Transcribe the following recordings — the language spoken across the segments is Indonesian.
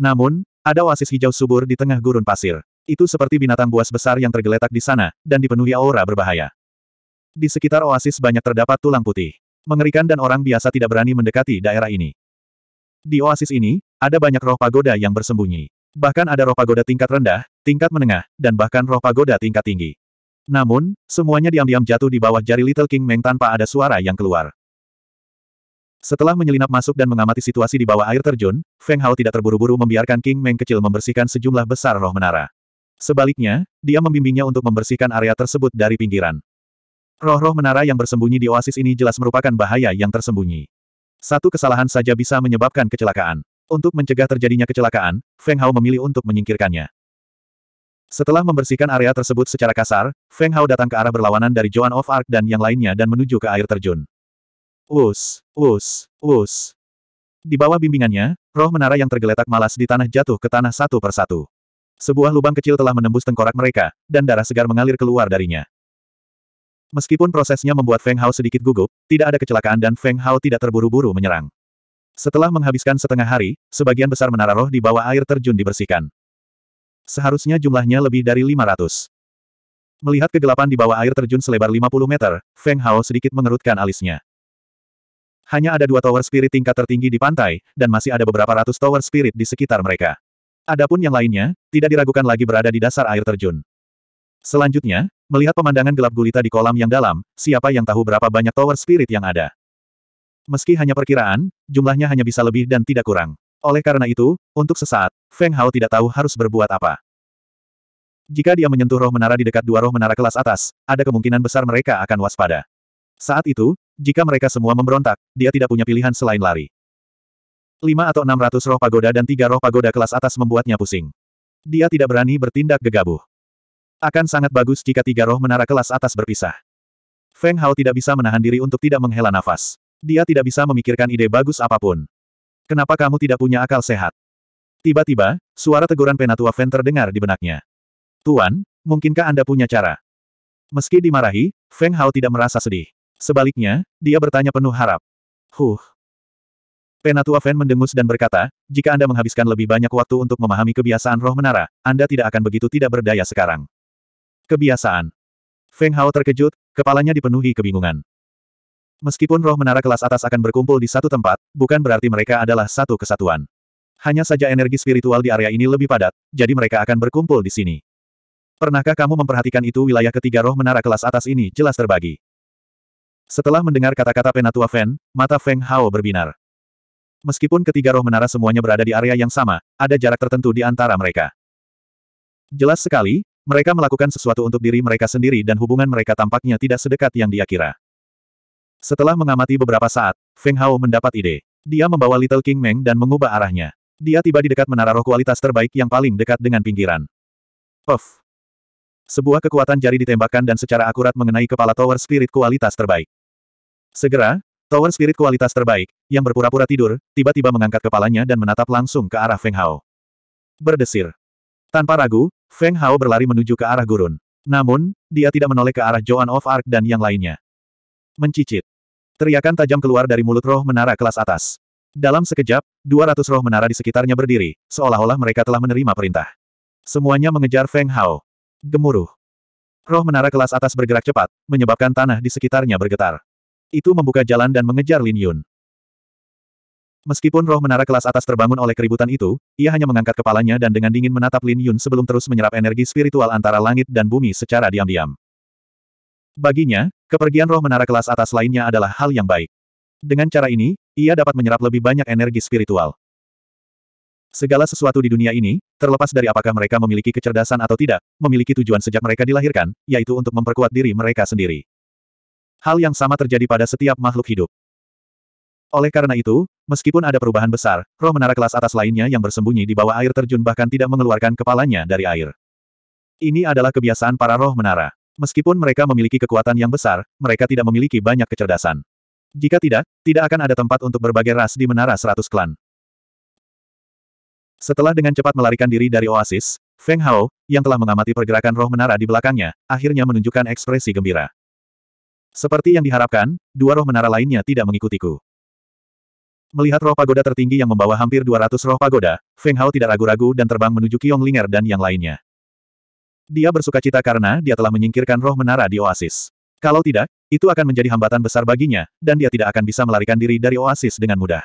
Namun, ada oasis hijau subur di tengah gurun pasir. Itu seperti binatang buas besar yang tergeletak di sana, dan dipenuhi aura berbahaya. Di sekitar oasis banyak terdapat tulang putih. Mengerikan dan orang biasa tidak berani mendekati daerah ini. Di oasis ini, ada banyak roh pagoda yang bersembunyi. Bahkan ada roh pagoda tingkat rendah, tingkat menengah, dan bahkan roh pagoda tingkat tinggi. Namun, semuanya diam-diam jatuh di bawah jari Little King Meng tanpa ada suara yang keluar. Setelah menyelinap masuk dan mengamati situasi di bawah air terjun, Feng Hao tidak terburu-buru membiarkan King Meng kecil membersihkan sejumlah besar roh menara. Sebaliknya, dia membimbingnya untuk membersihkan area tersebut dari pinggiran. Roh-roh menara yang bersembunyi di oasis ini jelas merupakan bahaya yang tersembunyi. Satu kesalahan saja bisa menyebabkan kecelakaan. Untuk mencegah terjadinya kecelakaan, Feng Hao memilih untuk menyingkirkannya. Setelah membersihkan area tersebut secara kasar, Feng Hao datang ke arah berlawanan dari Joan of Arc dan yang lainnya dan menuju ke air terjun. Us, us, us. Di bawah bimbingannya, roh menara yang tergeletak malas di tanah jatuh ke tanah satu persatu. Sebuah lubang kecil telah menembus tengkorak mereka, dan darah segar mengalir keluar darinya. Meskipun prosesnya membuat Feng Hao sedikit gugup, tidak ada kecelakaan dan Feng Hao tidak terburu-buru menyerang. Setelah menghabiskan setengah hari, sebagian besar menara roh di bawah air terjun dibersihkan. Seharusnya jumlahnya lebih dari 500. Melihat kegelapan di bawah air terjun selebar 50 meter, Feng Hao sedikit mengerutkan alisnya hanya ada dua tower spirit tingkat tertinggi di pantai, dan masih ada beberapa ratus tower spirit di sekitar mereka. Adapun yang lainnya, tidak diragukan lagi berada di dasar air terjun. Selanjutnya, melihat pemandangan gelap gulita di kolam yang dalam, siapa yang tahu berapa banyak tower spirit yang ada. Meski hanya perkiraan, jumlahnya hanya bisa lebih dan tidak kurang. Oleh karena itu, untuk sesaat, Feng Hao tidak tahu harus berbuat apa. Jika dia menyentuh roh menara di dekat dua roh menara kelas atas, ada kemungkinan besar mereka akan waspada. Saat itu, jika mereka semua memberontak, dia tidak punya pilihan selain lari. Lima atau enam ratus roh pagoda dan tiga roh pagoda kelas atas membuatnya pusing. Dia tidak berani bertindak gegabah. Akan sangat bagus jika tiga roh menara kelas atas berpisah. Feng Hao tidak bisa menahan diri untuk tidak menghela nafas. Dia tidak bisa memikirkan ide bagus apapun. Kenapa kamu tidak punya akal sehat? Tiba-tiba, suara teguran Penatua Feng terdengar di benaknya. Tuan, mungkinkah Anda punya cara? Meski dimarahi, Feng Hao tidak merasa sedih. Sebaliknya, dia bertanya penuh harap. Huh. Penatua Fan mendengus dan berkata, jika Anda menghabiskan lebih banyak waktu untuk memahami kebiasaan roh menara, Anda tidak akan begitu tidak berdaya sekarang. Kebiasaan. Feng Hao terkejut, kepalanya dipenuhi kebingungan. Meskipun roh menara kelas atas akan berkumpul di satu tempat, bukan berarti mereka adalah satu kesatuan. Hanya saja energi spiritual di area ini lebih padat, jadi mereka akan berkumpul di sini. Pernahkah kamu memperhatikan itu wilayah ketiga roh menara kelas atas ini jelas terbagi? Setelah mendengar kata-kata Penatua Fen, mata Feng Hao berbinar. Meskipun ketiga roh menara semuanya berada di area yang sama, ada jarak tertentu di antara mereka. Jelas sekali, mereka melakukan sesuatu untuk diri mereka sendiri dan hubungan mereka tampaknya tidak sedekat yang dia kira. Setelah mengamati beberapa saat, Feng Hao mendapat ide. Dia membawa Little King Meng dan mengubah arahnya. Dia tiba di dekat menara roh kualitas terbaik yang paling dekat dengan pinggiran. Puff! Sebuah kekuatan jari ditembakkan dan secara akurat mengenai kepala tower spirit kualitas terbaik. Segera, Tower Spirit kualitas terbaik, yang berpura-pura tidur, tiba-tiba mengangkat kepalanya dan menatap langsung ke arah Feng Hao. Berdesir. Tanpa ragu, Feng Hao berlari menuju ke arah gurun. Namun, dia tidak menoleh ke arah Joan of Arc dan yang lainnya. Mencicit. Teriakan tajam keluar dari mulut roh menara kelas atas. Dalam sekejap, 200 roh menara di sekitarnya berdiri, seolah-olah mereka telah menerima perintah. Semuanya mengejar Feng Hao. Gemuruh. Roh menara kelas atas bergerak cepat, menyebabkan tanah di sekitarnya bergetar. Itu membuka jalan dan mengejar Lin Yun. Meskipun roh menara kelas atas terbangun oleh keributan itu, ia hanya mengangkat kepalanya dan dengan dingin menatap Lin Yun sebelum terus menyerap energi spiritual antara langit dan bumi secara diam-diam. Baginya, kepergian roh menara kelas atas lainnya adalah hal yang baik. Dengan cara ini, ia dapat menyerap lebih banyak energi spiritual. Segala sesuatu di dunia ini, terlepas dari apakah mereka memiliki kecerdasan atau tidak, memiliki tujuan sejak mereka dilahirkan, yaitu untuk memperkuat diri mereka sendiri. Hal yang sama terjadi pada setiap makhluk hidup. Oleh karena itu, meskipun ada perubahan besar, roh menara kelas atas lainnya yang bersembunyi di bawah air terjun bahkan tidak mengeluarkan kepalanya dari air. Ini adalah kebiasaan para roh menara. Meskipun mereka memiliki kekuatan yang besar, mereka tidak memiliki banyak kecerdasan. Jika tidak, tidak akan ada tempat untuk berbagai ras di menara seratus klan. Setelah dengan cepat melarikan diri dari oasis, Feng Hao, yang telah mengamati pergerakan roh menara di belakangnya, akhirnya menunjukkan ekspresi gembira. Seperti yang diharapkan, dua roh menara lainnya tidak mengikutiku. Melihat roh pagoda tertinggi yang membawa hampir 200 roh pagoda, Feng Hao tidak ragu-ragu dan terbang menuju Kiong Linger dan yang lainnya. Dia bersuka cita karena dia telah menyingkirkan roh menara di oasis. Kalau tidak, itu akan menjadi hambatan besar baginya, dan dia tidak akan bisa melarikan diri dari oasis dengan mudah.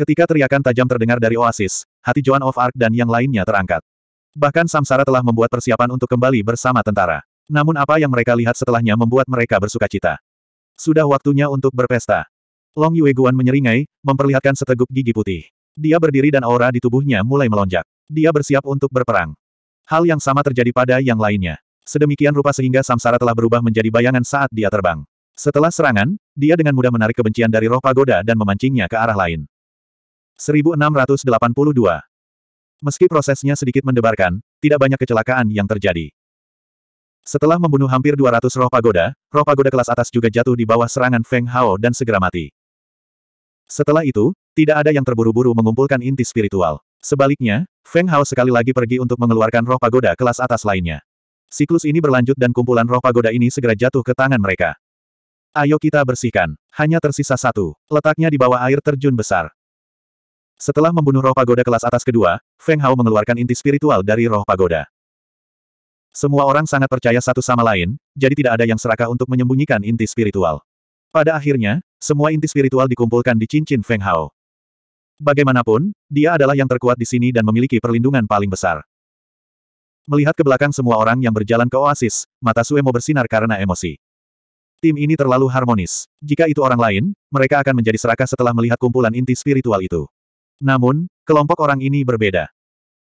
Ketika teriakan tajam terdengar dari oasis, hati Joan of Arc dan yang lainnya terangkat. Bahkan Samsara telah membuat persiapan untuk kembali bersama tentara. Namun apa yang mereka lihat setelahnya membuat mereka bersuka cita. Sudah waktunya untuk berpesta. Long Yue menyeringai, memperlihatkan seteguk gigi putih. Dia berdiri dan aura di tubuhnya mulai melonjak. Dia bersiap untuk berperang. Hal yang sama terjadi pada yang lainnya. Sedemikian rupa sehingga samsara telah berubah menjadi bayangan saat dia terbang. Setelah serangan, dia dengan mudah menarik kebencian dari roh pagoda dan memancingnya ke arah lain. 1682 Meski prosesnya sedikit mendebarkan, tidak banyak kecelakaan yang terjadi. Setelah membunuh hampir 200 roh pagoda, roh pagoda kelas atas juga jatuh di bawah serangan Feng Hao dan segera mati. Setelah itu, tidak ada yang terburu-buru mengumpulkan inti spiritual. Sebaliknya, Feng Hao sekali lagi pergi untuk mengeluarkan roh pagoda kelas atas lainnya. Siklus ini berlanjut dan kumpulan roh pagoda ini segera jatuh ke tangan mereka. Ayo kita bersihkan. Hanya tersisa satu. Letaknya di bawah air terjun besar. Setelah membunuh roh pagoda kelas atas kedua, Feng Hao mengeluarkan inti spiritual dari roh pagoda. Semua orang sangat percaya satu sama lain, jadi tidak ada yang serakah untuk menyembunyikan inti spiritual. Pada akhirnya, semua inti spiritual dikumpulkan di cincin Feng Hao. Bagaimanapun, dia adalah yang terkuat di sini dan memiliki perlindungan paling besar. Melihat ke belakang semua orang yang berjalan ke oasis, mata Suemo bersinar karena emosi. Tim ini terlalu harmonis. Jika itu orang lain, mereka akan menjadi serakah setelah melihat kumpulan inti spiritual itu. Namun, kelompok orang ini berbeda.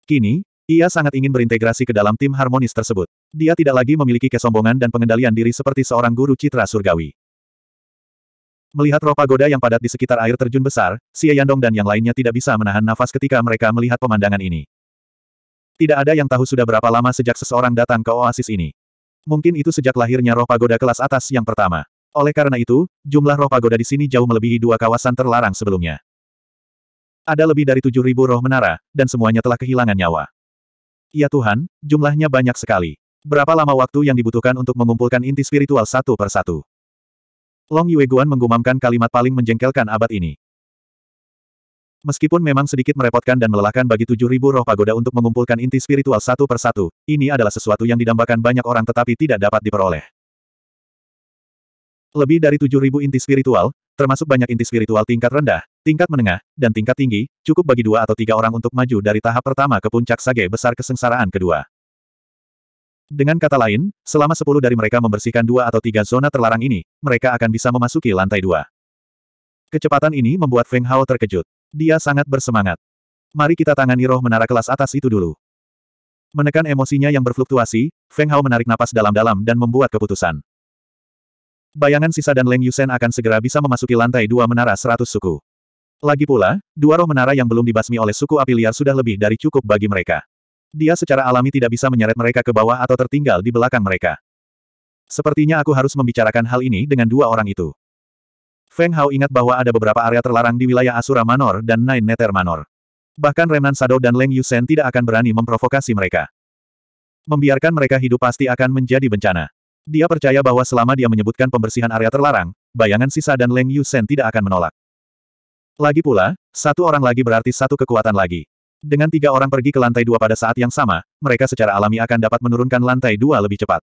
Kini, ia sangat ingin berintegrasi ke dalam tim harmonis tersebut. Dia tidak lagi memiliki kesombongan dan pengendalian diri seperti seorang guru citra surgawi. Melihat roh pagoda yang padat di sekitar air terjun besar, si Yandong dan yang lainnya tidak bisa menahan nafas ketika mereka melihat pemandangan ini. Tidak ada yang tahu sudah berapa lama sejak seseorang datang ke oasis ini. Mungkin itu sejak lahirnya roh pagoda kelas atas yang pertama. Oleh karena itu, jumlah roh pagoda di sini jauh melebihi dua kawasan terlarang sebelumnya. Ada lebih dari 7.000 roh menara, dan semuanya telah kehilangan nyawa. Ya Tuhan, jumlahnya banyak sekali. Berapa lama waktu yang dibutuhkan untuk mengumpulkan inti spiritual satu per satu? Long Yueguan menggumamkan kalimat paling menjengkelkan abad ini. Meskipun memang sedikit merepotkan dan melelahkan bagi tujuh ribu roh pagoda untuk mengumpulkan inti spiritual satu per satu, ini adalah sesuatu yang didambakan banyak orang tetapi tidak dapat diperoleh. Lebih dari tujuh ribu inti spiritual, termasuk banyak inti spiritual tingkat rendah, tingkat menengah, dan tingkat tinggi, cukup bagi dua atau tiga orang untuk maju dari tahap pertama ke puncak sage besar kesengsaraan kedua. Dengan kata lain, selama sepuluh dari mereka membersihkan dua atau tiga zona terlarang ini, mereka akan bisa memasuki lantai dua. Kecepatan ini membuat Feng Hao terkejut. Dia sangat bersemangat. Mari kita tangani roh menara kelas atas itu dulu. Menekan emosinya yang berfluktuasi, Feng Hao menarik napas dalam-dalam dan membuat keputusan. Bayangan sisa dan Leng Yusen akan segera bisa memasuki lantai dua menara seratus suku. Lagi pula, dua roh menara yang belum dibasmi oleh suku api liar sudah lebih dari cukup bagi mereka. Dia secara alami tidak bisa menyeret mereka ke bawah atau tertinggal di belakang mereka. Sepertinya aku harus membicarakan hal ini dengan dua orang itu. Feng Hao ingat bahwa ada beberapa area terlarang di wilayah Asura Manor dan Nine Nether Manor. Bahkan Renan Sado dan Leng Yusen tidak akan berani memprovokasi mereka. Membiarkan mereka hidup pasti akan menjadi bencana. Dia percaya bahwa selama dia menyebutkan pembersihan area terlarang, bayangan sisa dan Leng Yusen tidak akan menolak. Lagi pula, satu orang lagi berarti satu kekuatan lagi. Dengan tiga orang pergi ke lantai dua pada saat yang sama, mereka secara alami akan dapat menurunkan lantai dua lebih cepat.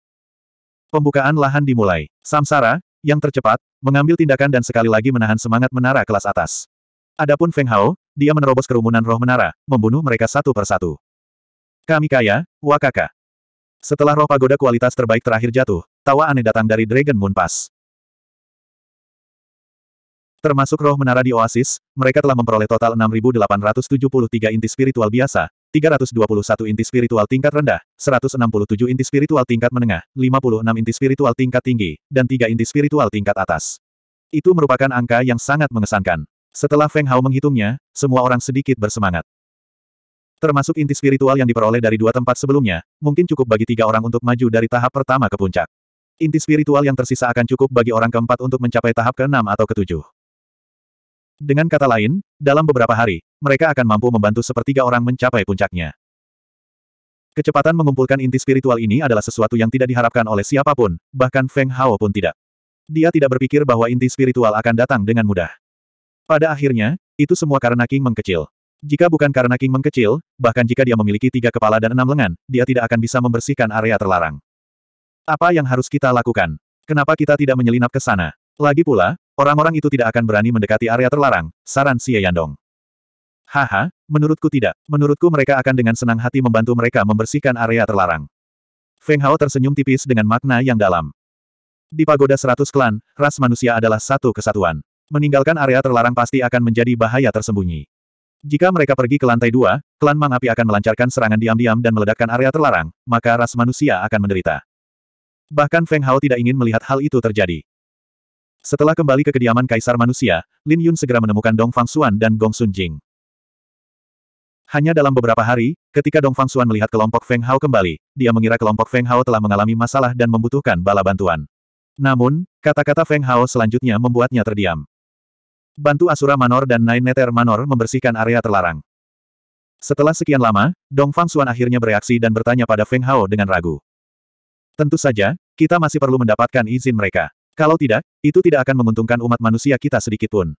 Pembukaan lahan dimulai. Samsara, yang tercepat, mengambil tindakan dan sekali lagi menahan semangat menara kelas atas. Adapun Feng Hao, dia menerobos kerumunan roh menara, membunuh mereka satu persatu. Kami kaya, Wakaka. Setelah roh pagoda kualitas terbaik terakhir jatuh, tawa aneh datang dari Dragon Moon Pass. Termasuk roh menara di Oasis, mereka telah memperoleh total 6.873 inti spiritual biasa, 321 inti spiritual tingkat rendah, 167 inti spiritual tingkat menengah, 56 inti spiritual tingkat tinggi, dan 3 inti spiritual tingkat atas. Itu merupakan angka yang sangat mengesankan. Setelah Feng Hao menghitungnya, semua orang sedikit bersemangat. Termasuk inti spiritual yang diperoleh dari dua tempat sebelumnya, mungkin cukup bagi tiga orang untuk maju dari tahap pertama ke puncak. Inti spiritual yang tersisa akan cukup bagi orang keempat untuk mencapai tahap keenam atau ketujuh. Dengan kata lain, dalam beberapa hari, mereka akan mampu membantu sepertiga orang mencapai puncaknya. Kecepatan mengumpulkan inti spiritual ini adalah sesuatu yang tidak diharapkan oleh siapapun, bahkan Feng Hao pun tidak. Dia tidak berpikir bahwa inti spiritual akan datang dengan mudah. Pada akhirnya, itu semua karena King mengkecil. Jika bukan karena King mengkecil, bahkan jika dia memiliki tiga kepala dan enam lengan, dia tidak akan bisa membersihkan area terlarang. Apa yang harus kita lakukan? Kenapa kita tidak menyelinap ke sana? Lagi pula, Orang-orang itu tidak akan berani mendekati area terlarang, saran Xie Yandong. Haha, menurutku tidak. Menurutku mereka akan dengan senang hati membantu mereka membersihkan area terlarang. Feng Hao tersenyum tipis dengan makna yang dalam. Di pagoda seratus klan, ras manusia adalah satu kesatuan. Meninggalkan area terlarang pasti akan menjadi bahaya tersembunyi. Jika mereka pergi ke lantai dua, klan Mang Api akan melancarkan serangan diam-diam dan meledakkan area terlarang, maka ras manusia akan menderita. Bahkan Feng Hao tidak ingin melihat hal itu terjadi. Setelah kembali ke kediaman Kaisar Manusia, Lin Yun segera menemukan Dong Fang Xuan dan Gong Sun Jing. Hanya dalam beberapa hari, ketika Dong Fang Xuan melihat kelompok Feng Hao kembali, dia mengira kelompok Feng Hao telah mengalami masalah dan membutuhkan bala bantuan. Namun, kata-kata Feng Hao selanjutnya membuatnya terdiam. Bantu Asura Manor dan Nine Neter Manor membersihkan area terlarang. Setelah sekian lama, Dong Fang Xuan akhirnya bereaksi dan bertanya pada Feng Hao dengan ragu. Tentu saja, kita masih perlu mendapatkan izin mereka. Kalau tidak, itu tidak akan menguntungkan umat manusia kita sedikitpun.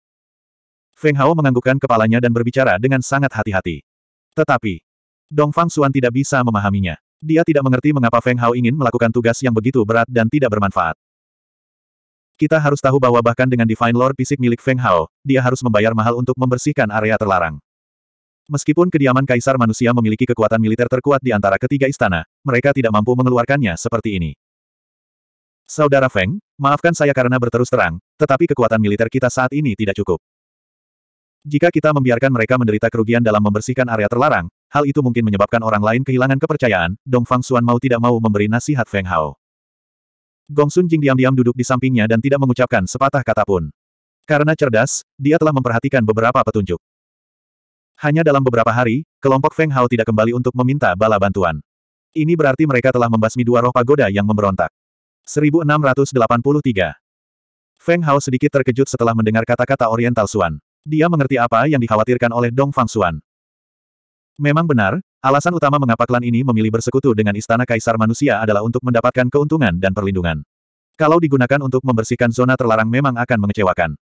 Feng Hao menganggukkan kepalanya dan berbicara dengan sangat hati-hati. Tetapi, Dong Fang Xuan tidak bisa memahaminya. Dia tidak mengerti mengapa Feng Hao ingin melakukan tugas yang begitu berat dan tidak bermanfaat. Kita harus tahu bahwa bahkan dengan Divine Lord fisik milik Feng Hao, dia harus membayar mahal untuk membersihkan area terlarang. Meskipun kediaman kaisar manusia memiliki kekuatan militer terkuat di antara ketiga istana, mereka tidak mampu mengeluarkannya seperti ini. Saudara Feng, maafkan saya karena berterus terang, tetapi kekuatan militer kita saat ini tidak cukup. Jika kita membiarkan mereka menderita kerugian dalam membersihkan area terlarang, hal itu mungkin menyebabkan orang lain kehilangan kepercayaan, Dong Fang Xuan mau tidak mau memberi nasihat Feng Hao. Gong Sun Jing diam-diam duduk di sampingnya dan tidak mengucapkan sepatah kata pun. Karena cerdas, dia telah memperhatikan beberapa petunjuk. Hanya dalam beberapa hari, kelompok Feng Hao tidak kembali untuk meminta bala bantuan. Ini berarti mereka telah membasmi dua roh pagoda yang memberontak. 1683. Feng Hao sedikit terkejut setelah mendengar kata-kata Oriental Suan. Dia mengerti apa yang dikhawatirkan oleh Dong Fang Suan. Memang benar, alasan utama mengapa klan ini memilih bersekutu dengan Istana Kaisar Manusia adalah untuk mendapatkan keuntungan dan perlindungan. Kalau digunakan untuk membersihkan zona terlarang memang akan mengecewakan.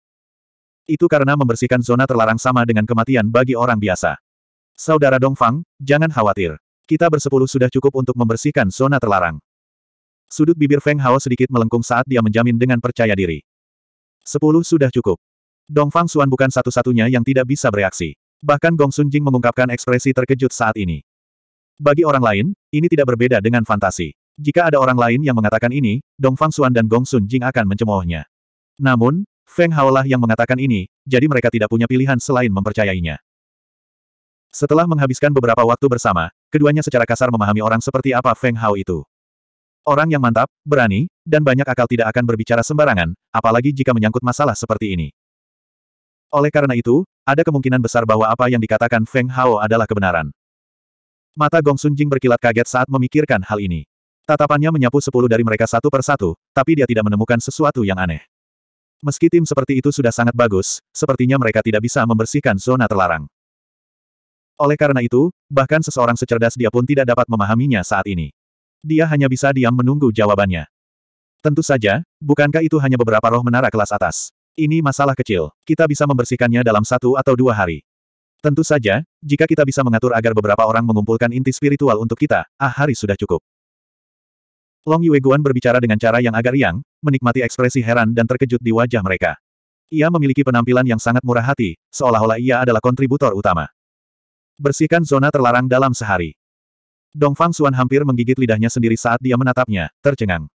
Itu karena membersihkan zona terlarang sama dengan kematian bagi orang biasa. Saudara Dong Fang, jangan khawatir. Kita bersepuluh sudah cukup untuk membersihkan zona terlarang. Sudut bibir Feng Hao sedikit melengkung saat dia menjamin dengan percaya diri. Sepuluh sudah cukup. Dong Fang Xuan bukan satu-satunya yang tidak bisa bereaksi. Bahkan Gong Sun Jing mengungkapkan ekspresi terkejut saat ini. Bagi orang lain, ini tidak berbeda dengan fantasi. Jika ada orang lain yang mengatakan ini, Dong Fang Xuan dan Gong Sun Jing akan mencemoohnya. Namun, Feng Hao lah yang mengatakan ini, jadi mereka tidak punya pilihan selain mempercayainya. Setelah menghabiskan beberapa waktu bersama, keduanya secara kasar memahami orang seperti apa Feng Hao itu. Orang yang mantap, berani, dan banyak akal tidak akan berbicara sembarangan, apalagi jika menyangkut masalah seperti ini. Oleh karena itu, ada kemungkinan besar bahwa apa yang dikatakan Feng Hao adalah kebenaran. Mata Gong Sun Jing berkilat kaget saat memikirkan hal ini. Tatapannya menyapu sepuluh dari mereka satu per satu, tapi dia tidak menemukan sesuatu yang aneh. Meski tim seperti itu sudah sangat bagus, sepertinya mereka tidak bisa membersihkan zona terlarang. Oleh karena itu, bahkan seseorang secerdas dia pun tidak dapat memahaminya saat ini. Dia hanya bisa diam menunggu jawabannya. Tentu saja, bukankah itu hanya beberapa roh menara kelas atas? Ini masalah kecil, kita bisa membersihkannya dalam satu atau dua hari. Tentu saja, jika kita bisa mengatur agar beberapa orang mengumpulkan inti spiritual untuk kita, ah hari sudah cukup. Long Yueguan berbicara dengan cara yang agak riang, menikmati ekspresi heran dan terkejut di wajah mereka. Ia memiliki penampilan yang sangat murah hati, seolah-olah ia adalah kontributor utama. Bersihkan zona terlarang dalam sehari. Dong Fang Xuan hampir menggigit lidahnya sendiri saat dia menatapnya, tercengang.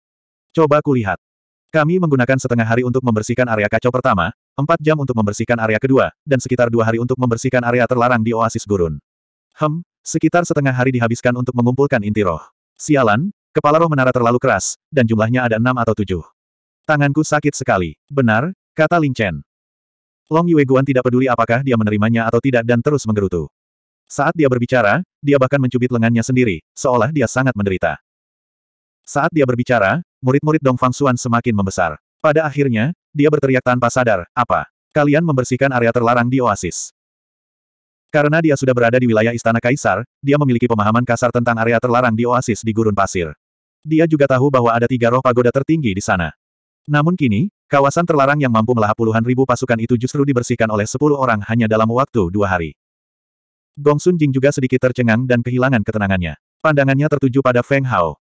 Coba kulihat. Kami menggunakan setengah hari untuk membersihkan area kacau pertama, empat jam untuk membersihkan area kedua, dan sekitar dua hari untuk membersihkan area terlarang di oasis gurun. Hem, sekitar setengah hari dihabiskan untuk mengumpulkan inti roh. Sialan, kepala roh menara terlalu keras, dan jumlahnya ada enam atau tujuh. Tanganku sakit sekali. Benar, kata Ling Chen. Long Yue Guan tidak peduli apakah dia menerimanya atau tidak dan terus menggerutu. Saat dia berbicara, dia bahkan mencubit lengannya sendiri, seolah dia sangat menderita. Saat dia berbicara, murid-murid Dong Fang Xuan semakin membesar. Pada akhirnya, dia berteriak tanpa sadar, apa? Kalian membersihkan area terlarang di oasis. Karena dia sudah berada di wilayah Istana Kaisar, dia memiliki pemahaman kasar tentang area terlarang di oasis di gurun pasir. Dia juga tahu bahwa ada tiga roh pagoda tertinggi di sana. Namun kini, kawasan terlarang yang mampu melahap puluhan ribu pasukan itu justru dibersihkan oleh sepuluh orang hanya dalam waktu dua hari. Gong Sun Jing juga sedikit tercengang dan kehilangan ketenangannya. Pandangannya tertuju pada Feng Hao.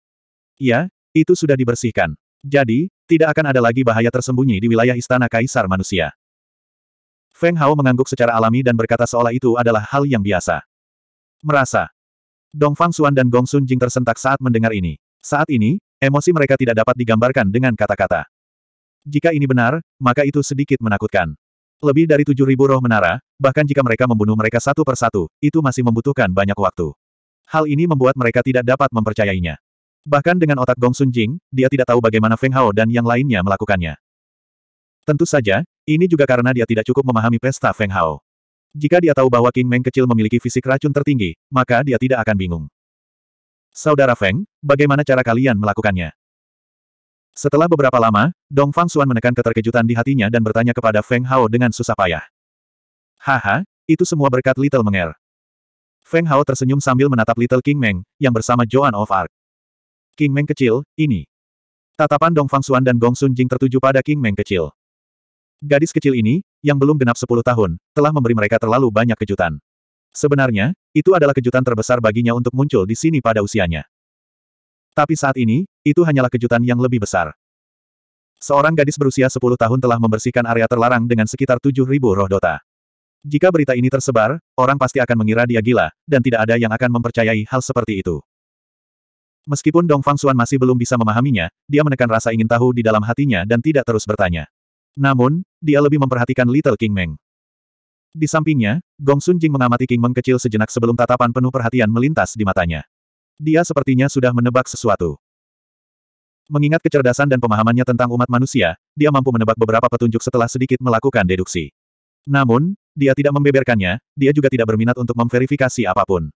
Ya, itu sudah dibersihkan. Jadi, tidak akan ada lagi bahaya tersembunyi di wilayah istana kaisar manusia. Feng Hao mengangguk secara alami dan berkata seolah itu adalah hal yang biasa. Merasa. Dong Fang Xuan dan Gong Sun Jing tersentak saat mendengar ini. Saat ini, emosi mereka tidak dapat digambarkan dengan kata-kata. Jika ini benar, maka itu sedikit menakutkan. Lebih dari tujuh ribu roh menara, bahkan jika mereka membunuh mereka satu persatu, itu masih membutuhkan banyak waktu. Hal ini membuat mereka tidak dapat mempercayainya. Bahkan dengan otak Gong Sun Jing, dia tidak tahu bagaimana Feng Hao dan yang lainnya melakukannya. Tentu saja, ini juga karena dia tidak cukup memahami pesta Feng Hao. Jika dia tahu bahwa King Meng kecil memiliki fisik racun tertinggi, maka dia tidak akan bingung. Saudara Feng, bagaimana cara kalian melakukannya? Setelah beberapa lama, Dong Fang Xuan menekan keterkejutan di hatinya dan bertanya kepada Feng Hao dengan susah payah. Haha, itu semua berkat Little Menger. Feng Hao tersenyum sambil menatap Little King Meng, yang bersama Joan of Arc. King Meng kecil, ini. Tatapan Dong Fang Xuan dan Gong Sun Jing tertuju pada King Meng kecil. Gadis kecil ini, yang belum genap 10 tahun, telah memberi mereka terlalu banyak kejutan. Sebenarnya, itu adalah kejutan terbesar baginya untuk muncul di sini pada usianya. Tapi saat ini, itu hanyalah kejutan yang lebih besar. Seorang gadis berusia 10 tahun telah membersihkan area terlarang dengan sekitar 7.000 roh Dota. Jika berita ini tersebar, orang pasti akan mengira dia gila, dan tidak ada yang akan mempercayai hal seperti itu. Meskipun Dong Fang Xuan masih belum bisa memahaminya, dia menekan rasa ingin tahu di dalam hatinya dan tidak terus bertanya. Namun, dia lebih memperhatikan Little King Meng. Di sampingnya, Gong Sun Jing mengamati King Meng kecil sejenak sebelum tatapan penuh perhatian melintas di matanya. Dia sepertinya sudah menebak sesuatu. Mengingat kecerdasan dan pemahamannya tentang umat manusia, dia mampu menebak beberapa petunjuk setelah sedikit melakukan deduksi. Namun, dia tidak membeberkannya, dia juga tidak berminat untuk memverifikasi apapun.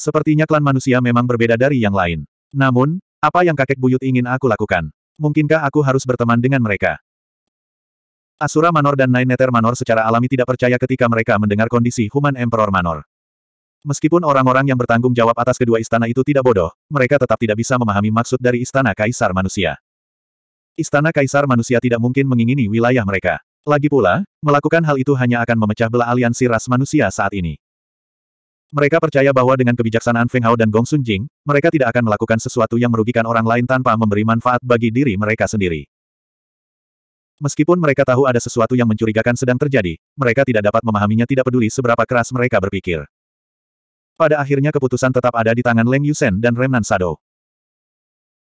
Sepertinya klan manusia memang berbeda dari yang lain. Namun, apa yang kakek buyut ingin aku lakukan? Mungkinkah aku harus berteman dengan mereka? Asura Manor dan Nether Manor secara alami tidak percaya ketika mereka mendengar kondisi Human Emperor Manor. Meskipun orang-orang yang bertanggung jawab atas kedua istana itu tidak bodoh, mereka tetap tidak bisa memahami maksud dari istana kaisar manusia. Istana kaisar manusia tidak mungkin mengingini wilayah mereka. Lagi pula, melakukan hal itu hanya akan memecah belah aliansi ras manusia saat ini. Mereka percaya bahwa dengan kebijaksanaan Feng Hao dan Gong Sun Jing, mereka tidak akan melakukan sesuatu yang merugikan orang lain tanpa memberi manfaat bagi diri mereka sendiri. Meskipun mereka tahu ada sesuatu yang mencurigakan sedang terjadi, mereka tidak dapat memahaminya tidak peduli seberapa keras mereka berpikir. Pada akhirnya keputusan tetap ada di tangan Leng Yusen dan Remnan Sado.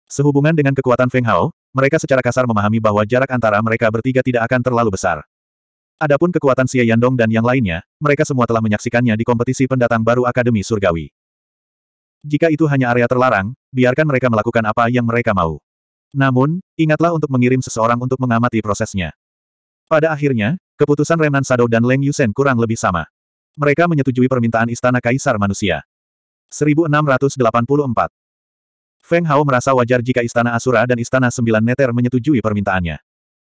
Sehubungan dengan kekuatan Feng Hao, mereka secara kasar memahami bahwa jarak antara mereka bertiga tidak akan terlalu besar. Adapun kekuatan Xie Yandong dan yang lainnya, mereka semua telah menyaksikannya di kompetisi pendatang baru Akademi Surgawi. Jika itu hanya area terlarang, biarkan mereka melakukan apa yang mereka mau. Namun, ingatlah untuk mengirim seseorang untuk mengamati prosesnya. Pada akhirnya, keputusan Remnan Sado dan Leng Yusen kurang lebih sama. Mereka menyetujui permintaan Istana Kaisar Manusia. 1684 Feng Hao merasa wajar jika Istana Asura dan Istana Sembilan Neter menyetujui permintaannya.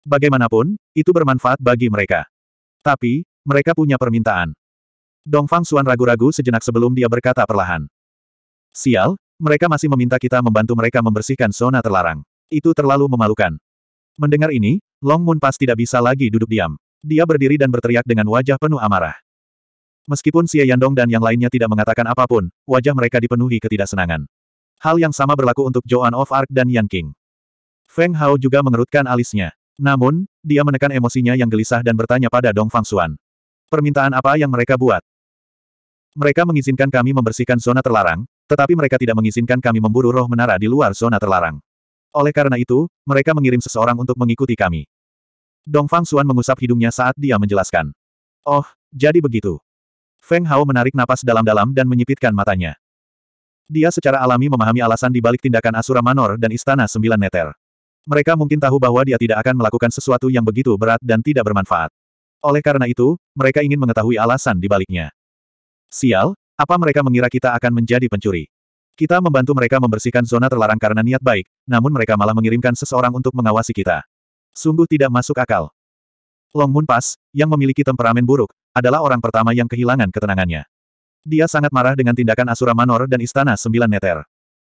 Bagaimanapun, itu bermanfaat bagi mereka. Tapi, mereka punya permintaan. Dongfang Xuan ragu-ragu sejenak sebelum dia berkata perlahan. Sial, mereka masih meminta kita membantu mereka membersihkan zona terlarang. Itu terlalu memalukan. Mendengar ini, Long Moon pas tidak bisa lagi duduk diam. Dia berdiri dan berteriak dengan wajah penuh amarah. Meskipun Xie Yandong dan yang lainnya tidak mengatakan apapun, wajah mereka dipenuhi ketidaksenangan. Hal yang sama berlaku untuk Joan of Arc dan Yan King. Feng Hao juga mengerutkan alisnya. Namun, dia menekan emosinya yang gelisah dan bertanya pada Dong Fang Xuan. Permintaan apa yang mereka buat? Mereka mengizinkan kami membersihkan zona terlarang, tetapi mereka tidak mengizinkan kami memburu roh menara di luar zona terlarang. Oleh karena itu, mereka mengirim seseorang untuk mengikuti kami. Dong Fang Xuan mengusap hidungnya saat dia menjelaskan. Oh, jadi begitu. Feng Hao menarik napas dalam-dalam dan menyipitkan matanya. Dia secara alami memahami alasan di balik tindakan Asura Manor dan Istana Sembilan Neter. Mereka mungkin tahu bahwa dia tidak akan melakukan sesuatu yang begitu berat dan tidak bermanfaat. Oleh karena itu, mereka ingin mengetahui alasan di baliknya. Sial, apa mereka mengira kita akan menjadi pencuri? Kita membantu mereka membersihkan zona terlarang karena niat baik, namun mereka malah mengirimkan seseorang untuk mengawasi kita. Sungguh tidak masuk akal. Long Moon Pass, yang memiliki temperamen buruk, adalah orang pertama yang kehilangan ketenangannya. Dia sangat marah dengan tindakan Asura Manor dan Istana Sembilan Neter.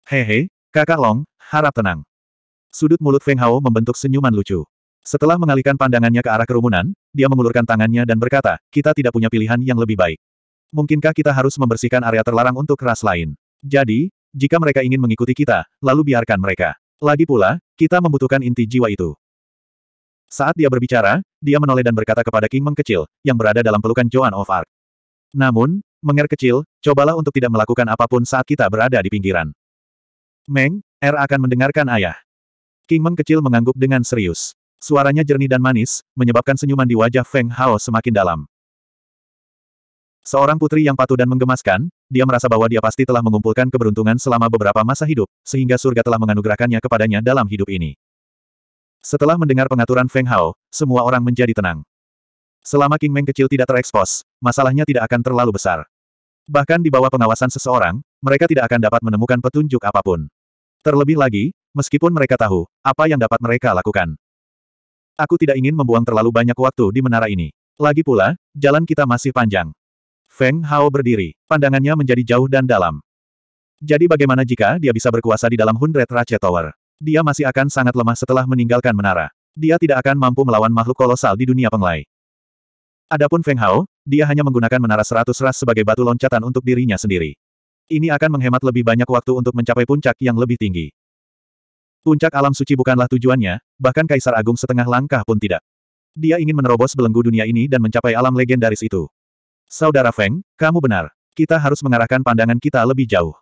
Hehe, kakak Long, harap tenang. Sudut mulut Feng Hao membentuk senyuman lucu. Setelah mengalihkan pandangannya ke arah kerumunan, dia mengulurkan tangannya dan berkata, kita tidak punya pilihan yang lebih baik. Mungkinkah kita harus membersihkan area terlarang untuk ras lain? Jadi, jika mereka ingin mengikuti kita, lalu biarkan mereka. Lagi pula, kita membutuhkan inti jiwa itu. Saat dia berbicara, dia menoleh dan berkata kepada King Meng kecil, yang berada dalam pelukan Joan of Arc. Namun, Menger kecil, cobalah untuk tidak melakukan apapun saat kita berada di pinggiran. Meng, R er akan mendengarkan ayah. King Meng kecil mengangguk dengan serius. Suaranya jernih dan manis, menyebabkan senyuman di wajah Feng Hao semakin dalam. Seorang putri yang patuh dan menggemaskan, dia merasa bahwa dia pasti telah mengumpulkan keberuntungan selama beberapa masa hidup, sehingga surga telah menganugerahkannya kepadanya dalam hidup ini. Setelah mendengar pengaturan Feng Hao, semua orang menjadi tenang. Selama King Meng kecil tidak terekspos, masalahnya tidak akan terlalu besar. Bahkan di bawah pengawasan seseorang, mereka tidak akan dapat menemukan petunjuk apapun. Terlebih lagi, meskipun mereka tahu, apa yang dapat mereka lakukan. Aku tidak ingin membuang terlalu banyak waktu di menara ini. Lagi pula, jalan kita masih panjang. Feng Hao berdiri, pandangannya menjadi jauh dan dalam. Jadi bagaimana jika dia bisa berkuasa di dalam Hundred Ratchet Tower? Dia masih akan sangat lemah setelah meninggalkan menara. Dia tidak akan mampu melawan makhluk kolosal di dunia penglai. Adapun Feng Hao, dia hanya menggunakan menara seratus ras sebagai batu loncatan untuk dirinya sendiri. Ini akan menghemat lebih banyak waktu untuk mencapai puncak yang lebih tinggi. Puncak alam suci bukanlah tujuannya, bahkan Kaisar Agung setengah langkah pun tidak. Dia ingin menerobos belenggu dunia ini dan mencapai alam legendaris itu. Saudara Feng, kamu benar. Kita harus mengarahkan pandangan kita lebih jauh.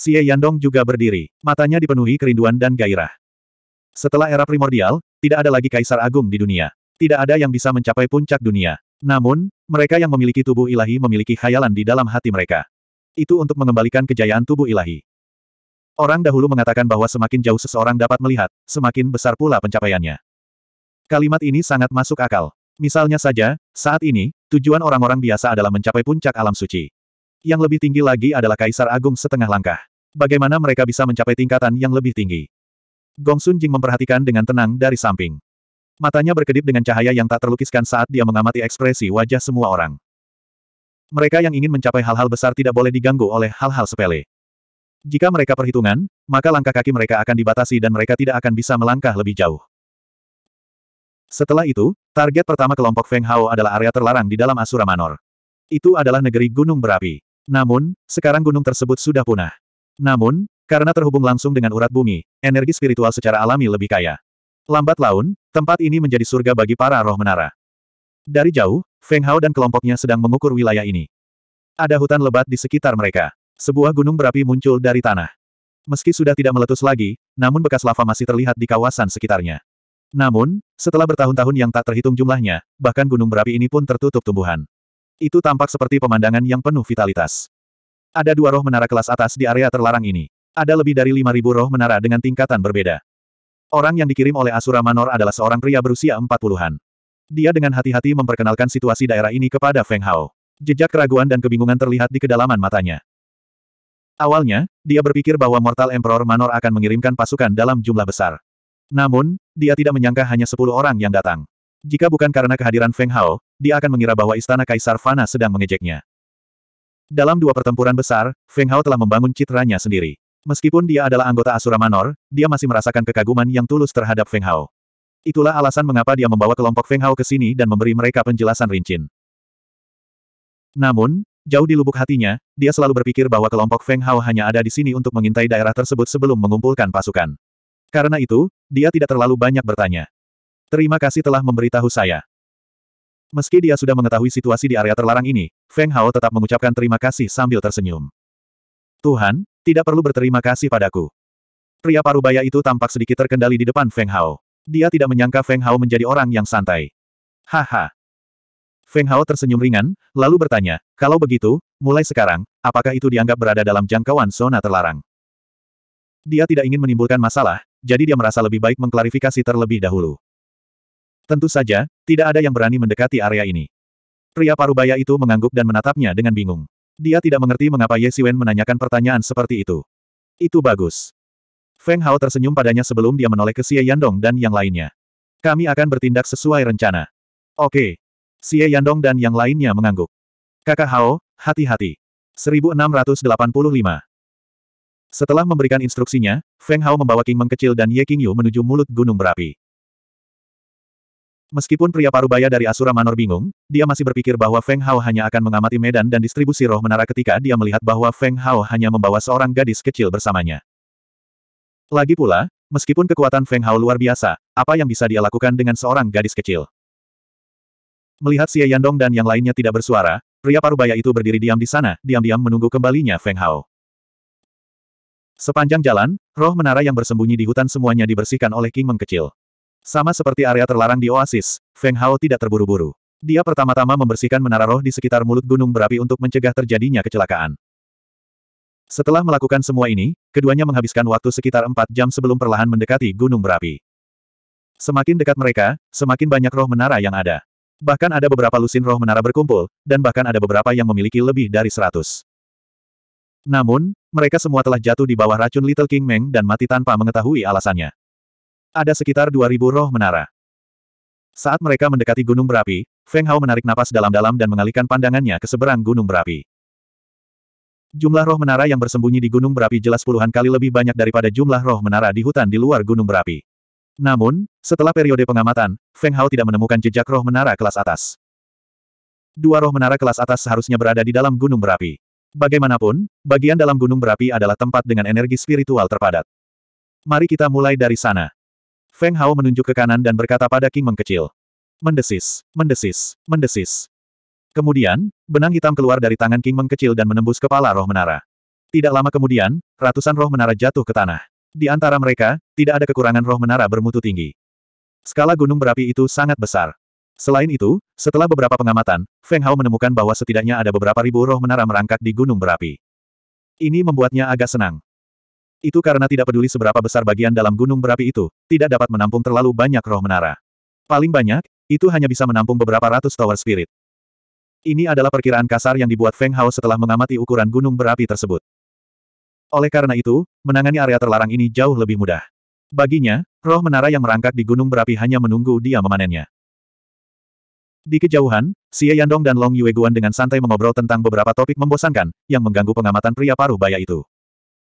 Xie Yandong juga berdiri, matanya dipenuhi kerinduan dan gairah. Setelah era primordial, tidak ada lagi kaisar agung di dunia. Tidak ada yang bisa mencapai puncak dunia. Namun, mereka yang memiliki tubuh ilahi memiliki khayalan di dalam hati mereka. Itu untuk mengembalikan kejayaan tubuh ilahi. Orang dahulu mengatakan bahwa semakin jauh seseorang dapat melihat, semakin besar pula pencapaiannya. Kalimat ini sangat masuk akal. Misalnya saja, saat ini, tujuan orang-orang biasa adalah mencapai puncak alam suci. Yang lebih tinggi lagi adalah Kaisar Agung setengah langkah. Bagaimana mereka bisa mencapai tingkatan yang lebih tinggi? Gong Sun Jing memperhatikan dengan tenang dari samping. Matanya berkedip dengan cahaya yang tak terlukiskan saat dia mengamati ekspresi wajah semua orang. Mereka yang ingin mencapai hal-hal besar tidak boleh diganggu oleh hal-hal sepele. Jika mereka perhitungan, maka langkah kaki mereka akan dibatasi dan mereka tidak akan bisa melangkah lebih jauh. Setelah itu, target pertama kelompok Feng Hao adalah area terlarang di dalam Asura Manor. Itu adalah negeri gunung berapi. Namun, sekarang gunung tersebut sudah punah. Namun, karena terhubung langsung dengan urat bumi, energi spiritual secara alami lebih kaya. Lambat laun, tempat ini menjadi surga bagi para roh menara. Dari jauh, Feng Hao dan kelompoknya sedang mengukur wilayah ini. Ada hutan lebat di sekitar mereka. Sebuah gunung berapi muncul dari tanah. Meski sudah tidak meletus lagi, namun bekas lava masih terlihat di kawasan sekitarnya. Namun, setelah bertahun-tahun yang tak terhitung jumlahnya, bahkan gunung berapi ini pun tertutup tumbuhan. Itu tampak seperti pemandangan yang penuh vitalitas. Ada dua roh menara kelas atas di area terlarang ini. Ada lebih dari lima ribu roh menara dengan tingkatan berbeda. Orang yang dikirim oleh Asura Manor adalah seorang pria berusia empat puluhan. Dia dengan hati-hati memperkenalkan situasi daerah ini kepada Feng Hao. Jejak keraguan dan kebingungan terlihat di kedalaman matanya. Awalnya, dia berpikir bahwa Mortal Emperor Manor akan mengirimkan pasukan dalam jumlah besar. Namun, dia tidak menyangka hanya sepuluh orang yang datang. Jika bukan karena kehadiran Feng Hao, dia akan mengira bahwa istana Kaisar Fana sedang mengejeknya. Dalam dua pertempuran besar, Feng Hao telah membangun citranya sendiri. Meskipun dia adalah anggota Asura Manor, dia masih merasakan kekaguman yang tulus terhadap Feng Hao. Itulah alasan mengapa dia membawa kelompok Feng Hao ke sini dan memberi mereka penjelasan rincin. Namun, jauh di lubuk hatinya, dia selalu berpikir bahwa kelompok Feng Hao hanya ada di sini untuk mengintai daerah tersebut sebelum mengumpulkan pasukan. Karena itu, dia tidak terlalu banyak bertanya. Terima kasih telah memberitahu saya. Meski dia sudah mengetahui situasi di area terlarang ini, Feng Hao tetap mengucapkan terima kasih sambil tersenyum. Tuhan, tidak perlu berterima kasih padaku. Pria parubaya itu tampak sedikit terkendali di depan Feng Hao. Dia tidak menyangka Feng Hao menjadi orang yang santai. Haha. Feng Hao tersenyum ringan, lalu bertanya, kalau begitu, mulai sekarang, apakah itu dianggap berada dalam jangkauan zona terlarang? Dia tidak ingin menimbulkan masalah, jadi dia merasa lebih baik mengklarifikasi terlebih dahulu. Tentu saja, tidak ada yang berani mendekati area ini. Pria parubaya itu mengangguk dan menatapnya dengan bingung. Dia tidak mengerti mengapa Ye Siwen menanyakan pertanyaan seperti itu. Itu bagus. Feng Hao tersenyum padanya sebelum dia menoleh ke Xie Yandong dan yang lainnya. Kami akan bertindak sesuai rencana. Oke. Xie Yandong dan yang lainnya mengangguk. Kakak Hao, hati-hati. 1685. Setelah memberikan instruksinya, Feng Hao membawa King Meng kecil dan Ye Qingyu menuju mulut gunung berapi. Meskipun pria parubaya dari Asura Manor bingung, dia masih berpikir bahwa Feng Hao hanya akan mengamati medan dan distribusi roh menara ketika dia melihat bahwa Feng Hao hanya membawa seorang gadis kecil bersamanya. Lagi pula, meskipun kekuatan Feng Hao luar biasa, apa yang bisa dia lakukan dengan seorang gadis kecil? Melihat Xie Yandong dan yang lainnya tidak bersuara, pria parubaya itu berdiri diam di sana, diam-diam menunggu kembalinya Feng Hao. Sepanjang jalan, roh menara yang bersembunyi di hutan semuanya dibersihkan oleh King Meng kecil. Sama seperti area terlarang di oasis, Feng Hao tidak terburu-buru. Dia pertama-tama membersihkan menara roh di sekitar mulut gunung berapi untuk mencegah terjadinya kecelakaan. Setelah melakukan semua ini, keduanya menghabiskan waktu sekitar empat jam sebelum perlahan mendekati gunung berapi. Semakin dekat mereka, semakin banyak roh menara yang ada. Bahkan ada beberapa lusin roh menara berkumpul, dan bahkan ada beberapa yang memiliki lebih dari seratus. Namun, mereka semua telah jatuh di bawah racun Little King Meng dan mati tanpa mengetahui alasannya. Ada sekitar 2000 roh menara. Saat mereka mendekati gunung berapi, Feng Hao menarik napas dalam-dalam dan mengalihkan pandangannya ke seberang gunung berapi. Jumlah roh menara yang bersembunyi di gunung berapi jelas puluhan kali lebih banyak daripada jumlah roh menara di hutan di luar gunung berapi. Namun, setelah periode pengamatan, Feng Hao tidak menemukan jejak roh menara kelas atas. Dua roh menara kelas atas seharusnya berada di dalam gunung berapi. Bagaimanapun, bagian dalam gunung berapi adalah tempat dengan energi spiritual terpadat. Mari kita mulai dari sana. Feng Hao menunjuk ke kanan dan berkata pada King Mengkecil. Mendesis, mendesis, mendesis. Kemudian, benang hitam keluar dari tangan King Mengkecil dan menembus kepala roh menara. Tidak lama kemudian, ratusan roh menara jatuh ke tanah. Di antara mereka, tidak ada kekurangan roh menara bermutu tinggi. Skala gunung berapi itu sangat besar. Selain itu, setelah beberapa pengamatan, Feng Hao menemukan bahwa setidaknya ada beberapa ribu roh menara merangkak di gunung berapi. Ini membuatnya agak senang. Itu karena tidak peduli seberapa besar bagian dalam gunung berapi itu, tidak dapat menampung terlalu banyak roh menara. Paling banyak, itu hanya bisa menampung beberapa ratus tower spirit. Ini adalah perkiraan kasar yang dibuat Feng Hao setelah mengamati ukuran gunung berapi tersebut. Oleh karena itu, menangani area terlarang ini jauh lebih mudah. Baginya, roh menara yang merangkak di gunung berapi hanya menunggu dia memanennya. Di kejauhan, Xie Yandong dan Long Yueguan dengan santai mengobrol tentang beberapa topik membosankan, yang mengganggu pengamatan pria paruh baya itu.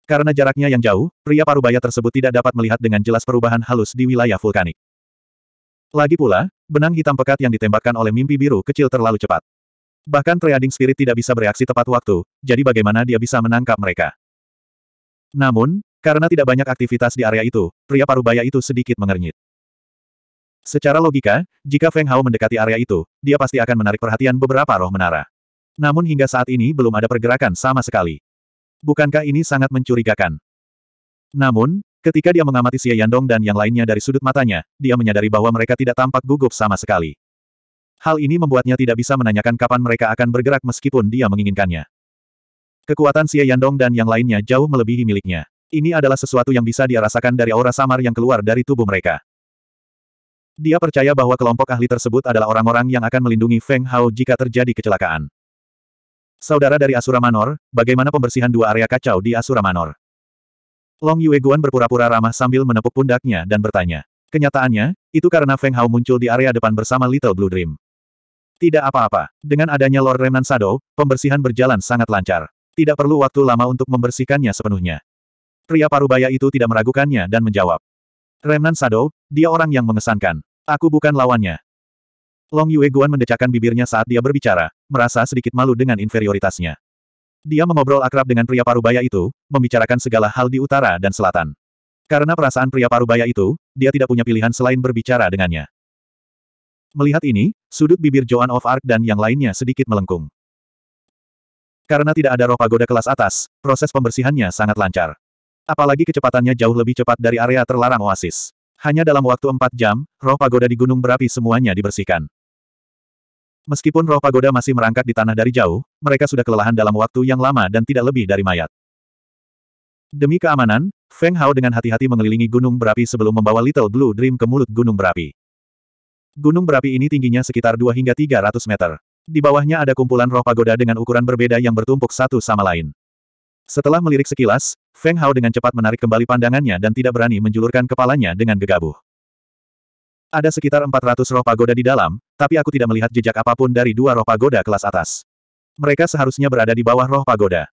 Karena jaraknya yang jauh, pria parubaya tersebut tidak dapat melihat dengan jelas perubahan halus di wilayah vulkanik. Lagi pula, benang hitam pekat yang ditembakkan oleh mimpi biru kecil terlalu cepat. Bahkan Treading Spirit tidak bisa bereaksi tepat waktu, jadi bagaimana dia bisa menangkap mereka? Namun, karena tidak banyak aktivitas di area itu, pria parubaya itu sedikit mengernyit. Secara logika, jika Feng Hao mendekati area itu, dia pasti akan menarik perhatian beberapa roh menara. Namun hingga saat ini belum ada pergerakan sama sekali. Bukankah ini sangat mencurigakan? Namun, ketika dia mengamati Xie Yandong dan yang lainnya dari sudut matanya, dia menyadari bahwa mereka tidak tampak gugup sama sekali. Hal ini membuatnya tidak bisa menanyakan kapan mereka akan bergerak meskipun dia menginginkannya. Kekuatan Xie Yandong dan yang lainnya jauh melebihi miliknya. Ini adalah sesuatu yang bisa dia rasakan dari aura samar yang keluar dari tubuh mereka. Dia percaya bahwa kelompok ahli tersebut adalah orang-orang yang akan melindungi Feng Hao jika terjadi kecelakaan. Saudara dari Asura Manor, bagaimana pembersihan dua area kacau di Asura Manor? Long Yue Guan berpura-pura ramah sambil menepuk pundaknya dan bertanya. Kenyataannya, itu karena Feng Hao muncul di area depan bersama Little Blue Dream. Tidak apa-apa, dengan adanya Lord Remnant Shadow, pembersihan berjalan sangat lancar. Tidak perlu waktu lama untuk membersihkannya sepenuhnya. Pria parubaya itu tidak meragukannya dan menjawab. Remnant Shadow, dia orang yang mengesankan. Aku bukan lawannya. Long Yue Guan mendecakkan bibirnya saat dia berbicara, merasa sedikit malu dengan inferioritasnya. Dia mengobrol akrab dengan pria parubaya itu, membicarakan segala hal di utara dan selatan. Karena perasaan pria parubaya itu, dia tidak punya pilihan selain berbicara dengannya. Melihat ini, sudut bibir Joan of Arc dan yang lainnya sedikit melengkung. Karena tidak ada roh pagoda kelas atas, proses pembersihannya sangat lancar. Apalagi kecepatannya jauh lebih cepat dari area terlarang oasis. Hanya dalam waktu empat jam, roh pagoda di gunung berapi semuanya dibersihkan. Meskipun roh pagoda masih merangkak di tanah dari jauh, mereka sudah kelelahan dalam waktu yang lama dan tidak lebih dari mayat. Demi keamanan, Feng Hao dengan hati-hati mengelilingi gunung berapi sebelum membawa Little Blue Dream ke mulut gunung berapi. Gunung berapi ini tingginya sekitar 2 hingga 300 meter. Di bawahnya ada kumpulan roh pagoda dengan ukuran berbeda yang bertumpuk satu sama lain. Setelah melirik sekilas, Feng Hao dengan cepat menarik kembali pandangannya dan tidak berani menjulurkan kepalanya dengan gegabah. Ada sekitar 400 roh pagoda di dalam, tapi aku tidak melihat jejak apapun dari dua roh pagoda kelas atas. Mereka seharusnya berada di bawah roh pagoda.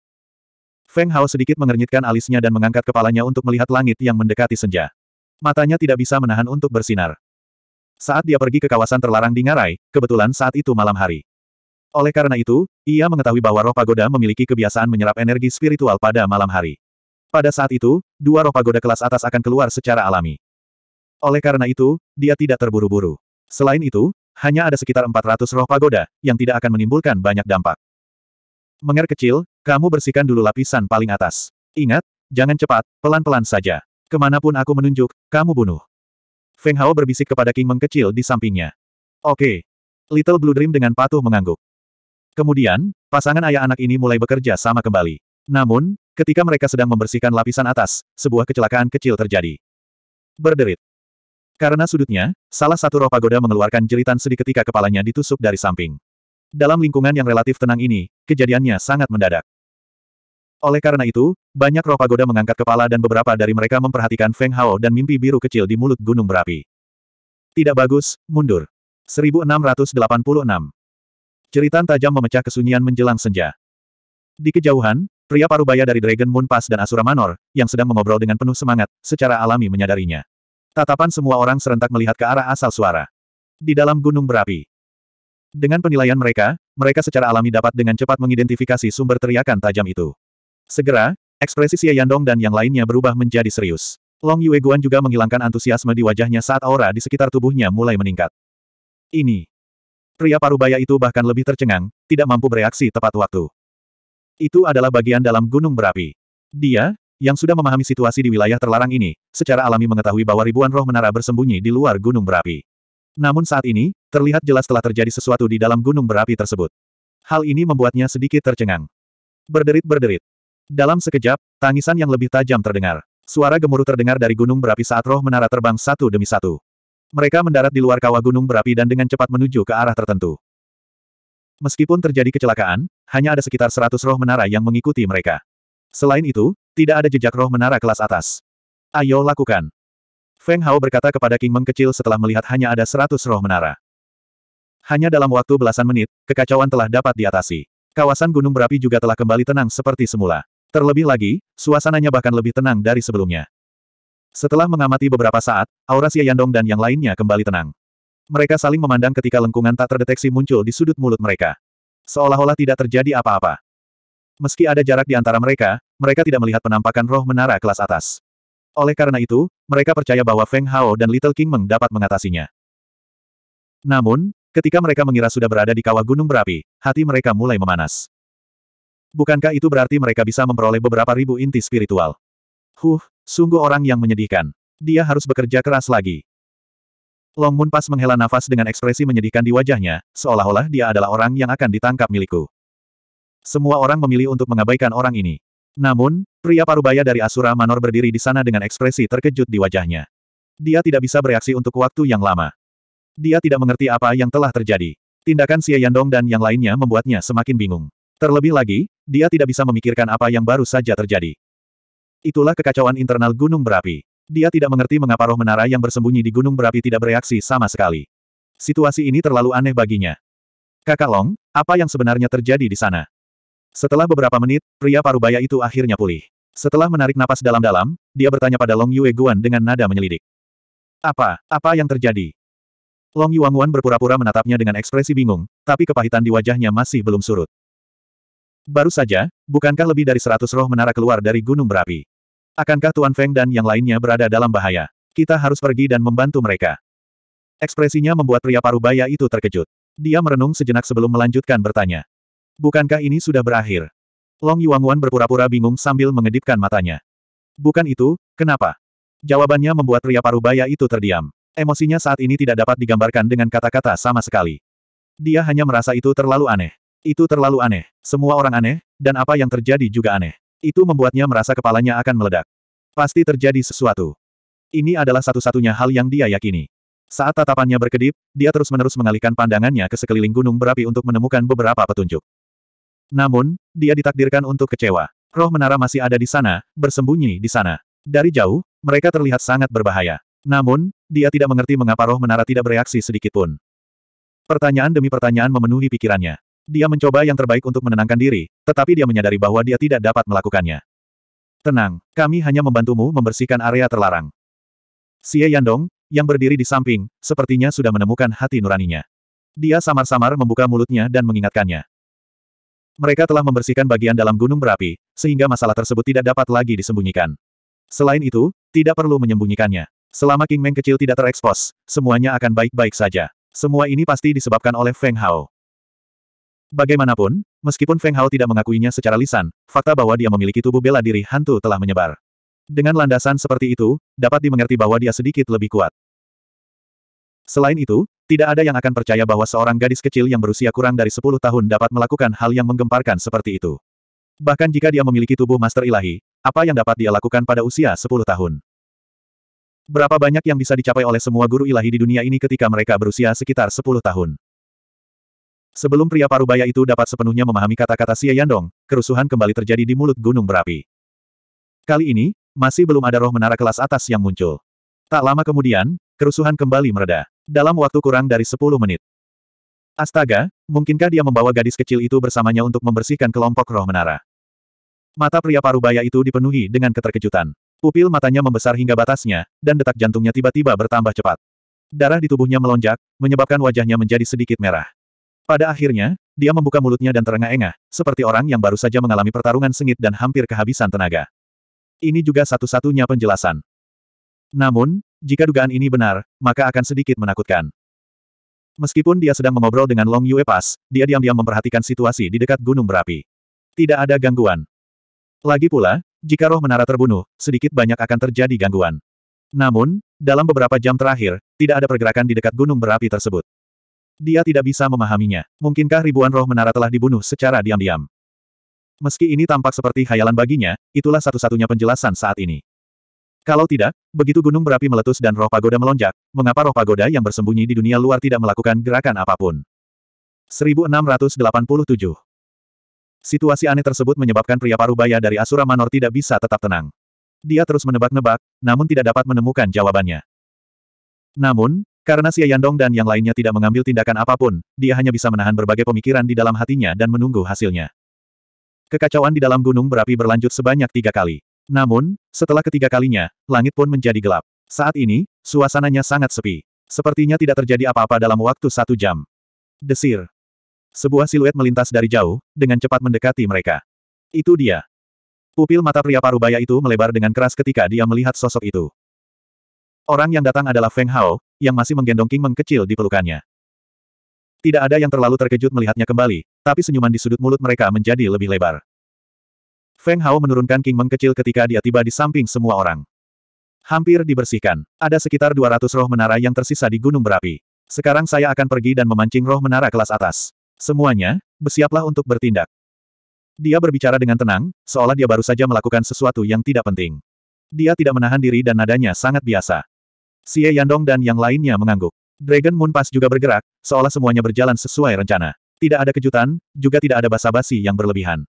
Feng Hao sedikit mengernyitkan alisnya dan mengangkat kepalanya untuk melihat langit yang mendekati senja. Matanya tidak bisa menahan untuk bersinar. Saat dia pergi ke kawasan terlarang di Ngarai, kebetulan saat itu malam hari. Oleh karena itu, ia mengetahui bahwa roh pagoda memiliki kebiasaan menyerap energi spiritual pada malam hari. Pada saat itu, dua roh pagoda kelas atas akan keluar secara alami. Oleh karena itu, dia tidak terburu-buru. Selain itu, hanya ada sekitar 400 roh pagoda, yang tidak akan menimbulkan banyak dampak. Menger kecil, kamu bersihkan dulu lapisan paling atas. Ingat, jangan cepat, pelan-pelan saja. Kemanapun aku menunjuk, kamu bunuh. Feng Hao berbisik kepada King Meng kecil di sampingnya. Oke. Okay. Little Blue Dream dengan patuh mengangguk. Kemudian, pasangan ayah anak ini mulai bekerja sama kembali. Namun, ketika mereka sedang membersihkan lapisan atas, sebuah kecelakaan kecil terjadi. Berderit. Karena sudutnya, salah satu roh pagoda mengeluarkan jeritan sedih ketika kepalanya ditusuk dari samping. Dalam lingkungan yang relatif tenang ini, kejadiannya sangat mendadak. Oleh karena itu, banyak roh pagoda mengangkat kepala dan beberapa dari mereka memperhatikan Feng Hao dan mimpi biru kecil di mulut gunung berapi. Tidak bagus, mundur. 1686 Jeritan tajam memecah kesunyian menjelang senja. Di kejauhan, pria parubaya dari Dragon Moon Pass dan Asura Manor, yang sedang mengobrol dengan penuh semangat, secara alami menyadarinya. Tatapan semua orang serentak melihat ke arah asal suara. Di dalam gunung berapi. Dengan penilaian mereka, mereka secara alami dapat dengan cepat mengidentifikasi sumber teriakan tajam itu. Segera, ekspresi Xie Yandong dan yang lainnya berubah menjadi serius. Long Yue Guan juga menghilangkan antusiasme di wajahnya saat aura di sekitar tubuhnya mulai meningkat. Ini Pria parubaya itu bahkan lebih tercengang, tidak mampu bereaksi tepat waktu. Itu adalah bagian dalam gunung berapi. Dia, yang sudah memahami situasi di wilayah terlarang ini, secara alami mengetahui bahwa ribuan roh menara bersembunyi di luar gunung berapi. Namun saat ini, terlihat jelas telah terjadi sesuatu di dalam gunung berapi tersebut. Hal ini membuatnya sedikit tercengang. Berderit-berderit. Dalam sekejap, tangisan yang lebih tajam terdengar. Suara gemuruh terdengar dari gunung berapi saat roh menara terbang satu demi satu. Mereka mendarat di luar kawah gunung berapi dan dengan cepat menuju ke arah tertentu. Meskipun terjadi kecelakaan, hanya ada sekitar seratus roh menara yang mengikuti mereka. Selain itu, tidak ada jejak roh menara kelas atas. Ayo lakukan. Feng Hao berkata kepada King Meng kecil setelah melihat hanya ada seratus roh menara. Hanya dalam waktu belasan menit, kekacauan telah dapat diatasi. Kawasan gunung berapi juga telah kembali tenang seperti semula. Terlebih lagi, suasananya bahkan lebih tenang dari sebelumnya. Setelah mengamati beberapa saat, aura Xie Yandong dan yang lainnya kembali tenang. Mereka saling memandang ketika lengkungan tak terdeteksi muncul di sudut mulut mereka. Seolah-olah tidak terjadi apa-apa. Meski ada jarak di antara mereka, mereka tidak melihat penampakan roh menara kelas atas. Oleh karena itu, mereka percaya bahwa Feng Hao dan Little King Meng dapat mengatasinya. Namun, ketika mereka mengira sudah berada di kawah gunung berapi, hati mereka mulai memanas. Bukankah itu berarti mereka bisa memperoleh beberapa ribu inti spiritual? Huh, Sungguh orang yang menyedihkan. Dia harus bekerja keras lagi. Long Moon pas menghela nafas dengan ekspresi menyedihkan di wajahnya, seolah-olah dia adalah orang yang akan ditangkap milikku. Semua orang memilih untuk mengabaikan orang ini. Namun, pria parubaya dari Asura Manor berdiri di sana dengan ekspresi terkejut di wajahnya. Dia tidak bisa bereaksi untuk waktu yang lama. Dia tidak mengerti apa yang telah terjadi. Tindakan Xie Yandong dan yang lainnya membuatnya semakin bingung. Terlebih lagi, dia tidak bisa memikirkan apa yang baru saja terjadi. Itulah kekacauan internal gunung berapi. Dia tidak mengerti mengapa roh menara yang bersembunyi di gunung berapi tidak bereaksi sama sekali. Situasi ini terlalu aneh baginya. Kakak Long, apa yang sebenarnya terjadi di sana? Setelah beberapa menit, pria parubaya itu akhirnya pulih. Setelah menarik napas dalam-dalam, dia bertanya pada Long Yue Guan dengan nada menyelidik. Apa, apa yang terjadi? Long Wan berpura-pura menatapnya dengan ekspresi bingung, tapi kepahitan di wajahnya masih belum surut. Baru saja, bukankah lebih dari seratus roh menara keluar dari gunung berapi? Akankah Tuan Feng dan yang lainnya berada dalam bahaya? Kita harus pergi dan membantu mereka. Ekspresinya membuat pria parubaya itu terkejut. Dia merenung sejenak sebelum melanjutkan bertanya. Bukankah ini sudah berakhir? Long Yuanguan berpura-pura bingung sambil mengedipkan matanya. Bukan itu, kenapa? Jawabannya membuat pria parubaya itu terdiam. Emosinya saat ini tidak dapat digambarkan dengan kata-kata sama sekali. Dia hanya merasa itu terlalu aneh. Itu terlalu aneh. Semua orang aneh, dan apa yang terjadi juga aneh. Itu membuatnya merasa kepalanya akan meledak. Pasti terjadi sesuatu. Ini adalah satu-satunya hal yang dia yakini. Saat tatapannya berkedip, dia terus-menerus mengalihkan pandangannya ke sekeliling gunung berapi untuk menemukan beberapa petunjuk. Namun, dia ditakdirkan untuk kecewa. Roh menara masih ada di sana, bersembunyi di sana. Dari jauh, mereka terlihat sangat berbahaya. Namun, dia tidak mengerti mengapa roh menara tidak bereaksi sedikit pun. Pertanyaan demi pertanyaan memenuhi pikirannya. Dia mencoba yang terbaik untuk menenangkan diri, tetapi dia menyadari bahwa dia tidak dapat melakukannya. Tenang, kami hanya membantumu membersihkan area terlarang. Xie Yandong, yang berdiri di samping, sepertinya sudah menemukan hati nuraninya. Dia samar-samar membuka mulutnya dan mengingatkannya. Mereka telah membersihkan bagian dalam gunung berapi, sehingga masalah tersebut tidak dapat lagi disembunyikan. Selain itu, tidak perlu menyembunyikannya. Selama King Meng kecil tidak terekspos, semuanya akan baik-baik saja. Semua ini pasti disebabkan oleh Feng Hao. Bagaimanapun, meskipun Feng Hao tidak mengakuinya secara lisan, fakta bahwa dia memiliki tubuh bela diri hantu telah menyebar. Dengan landasan seperti itu, dapat dimengerti bahwa dia sedikit lebih kuat. Selain itu, tidak ada yang akan percaya bahwa seorang gadis kecil yang berusia kurang dari 10 tahun dapat melakukan hal yang menggemparkan seperti itu. Bahkan jika dia memiliki tubuh master ilahi, apa yang dapat dia lakukan pada usia 10 tahun? Berapa banyak yang bisa dicapai oleh semua guru ilahi di dunia ini ketika mereka berusia sekitar 10 tahun? Sebelum pria parubaya itu dapat sepenuhnya memahami kata-kata Xie Yandong, kerusuhan kembali terjadi di mulut gunung berapi. Kali ini, masih belum ada roh menara kelas atas yang muncul. Tak lama kemudian, kerusuhan kembali mereda. Dalam waktu kurang dari 10 menit. Astaga, mungkinkah dia membawa gadis kecil itu bersamanya untuk membersihkan kelompok roh menara? Mata pria parubaya itu dipenuhi dengan keterkejutan. Pupil matanya membesar hingga batasnya, dan detak jantungnya tiba-tiba bertambah cepat. Darah di tubuhnya melonjak, menyebabkan wajahnya menjadi sedikit merah. Pada akhirnya, dia membuka mulutnya dan terengah-engah, seperti orang yang baru saja mengalami pertarungan sengit dan hampir kehabisan tenaga. Ini juga satu-satunya penjelasan. Namun, jika dugaan ini benar, maka akan sedikit menakutkan. Meskipun dia sedang mengobrol dengan Long Yue Pass, dia diam-diam memperhatikan situasi di dekat gunung berapi. Tidak ada gangguan. Lagi pula, jika roh menara terbunuh, sedikit banyak akan terjadi gangguan. Namun, dalam beberapa jam terakhir, tidak ada pergerakan di dekat gunung berapi tersebut. Dia tidak bisa memahaminya. Mungkinkah ribuan roh menara telah dibunuh secara diam-diam? Meski ini tampak seperti khayalan baginya, itulah satu-satunya penjelasan saat ini. Kalau tidak, begitu gunung berapi meletus dan roh pagoda melonjak, mengapa roh pagoda yang bersembunyi di dunia luar tidak melakukan gerakan apapun? 1687 Situasi aneh tersebut menyebabkan pria parubaya dari Asura Manor tidak bisa tetap tenang. Dia terus menebak-nebak, namun tidak dapat menemukan jawabannya. Namun, karena Xie Yandong dan yang lainnya tidak mengambil tindakan apapun, dia hanya bisa menahan berbagai pemikiran di dalam hatinya dan menunggu hasilnya. Kekacauan di dalam gunung berapi berlanjut sebanyak tiga kali. Namun, setelah ketiga kalinya, langit pun menjadi gelap. Saat ini, suasananya sangat sepi. Sepertinya tidak terjadi apa-apa dalam waktu satu jam. Desir. Sebuah siluet melintas dari jauh, dengan cepat mendekati mereka. Itu dia. Pupil mata pria parubaya itu melebar dengan keras ketika dia melihat sosok itu. Orang yang datang adalah Feng Hao, yang masih menggendong King mengkecil di pelukannya. Tidak ada yang terlalu terkejut melihatnya kembali, tapi senyuman di sudut mulut mereka menjadi lebih lebar. Feng Hao menurunkan King mengkecil ketika dia tiba di samping semua orang. Hampir dibersihkan. Ada sekitar 200 roh menara yang tersisa di gunung berapi. Sekarang saya akan pergi dan memancing roh menara kelas atas. Semuanya, bersiaplah untuk bertindak. Dia berbicara dengan tenang, seolah dia baru saja melakukan sesuatu yang tidak penting. Dia tidak menahan diri dan nadanya sangat biasa. Xie Yandong dan yang lainnya mengangguk. Dragon Moon Pass juga bergerak, seolah semuanya berjalan sesuai rencana. Tidak ada kejutan, juga tidak ada basa-basi yang berlebihan.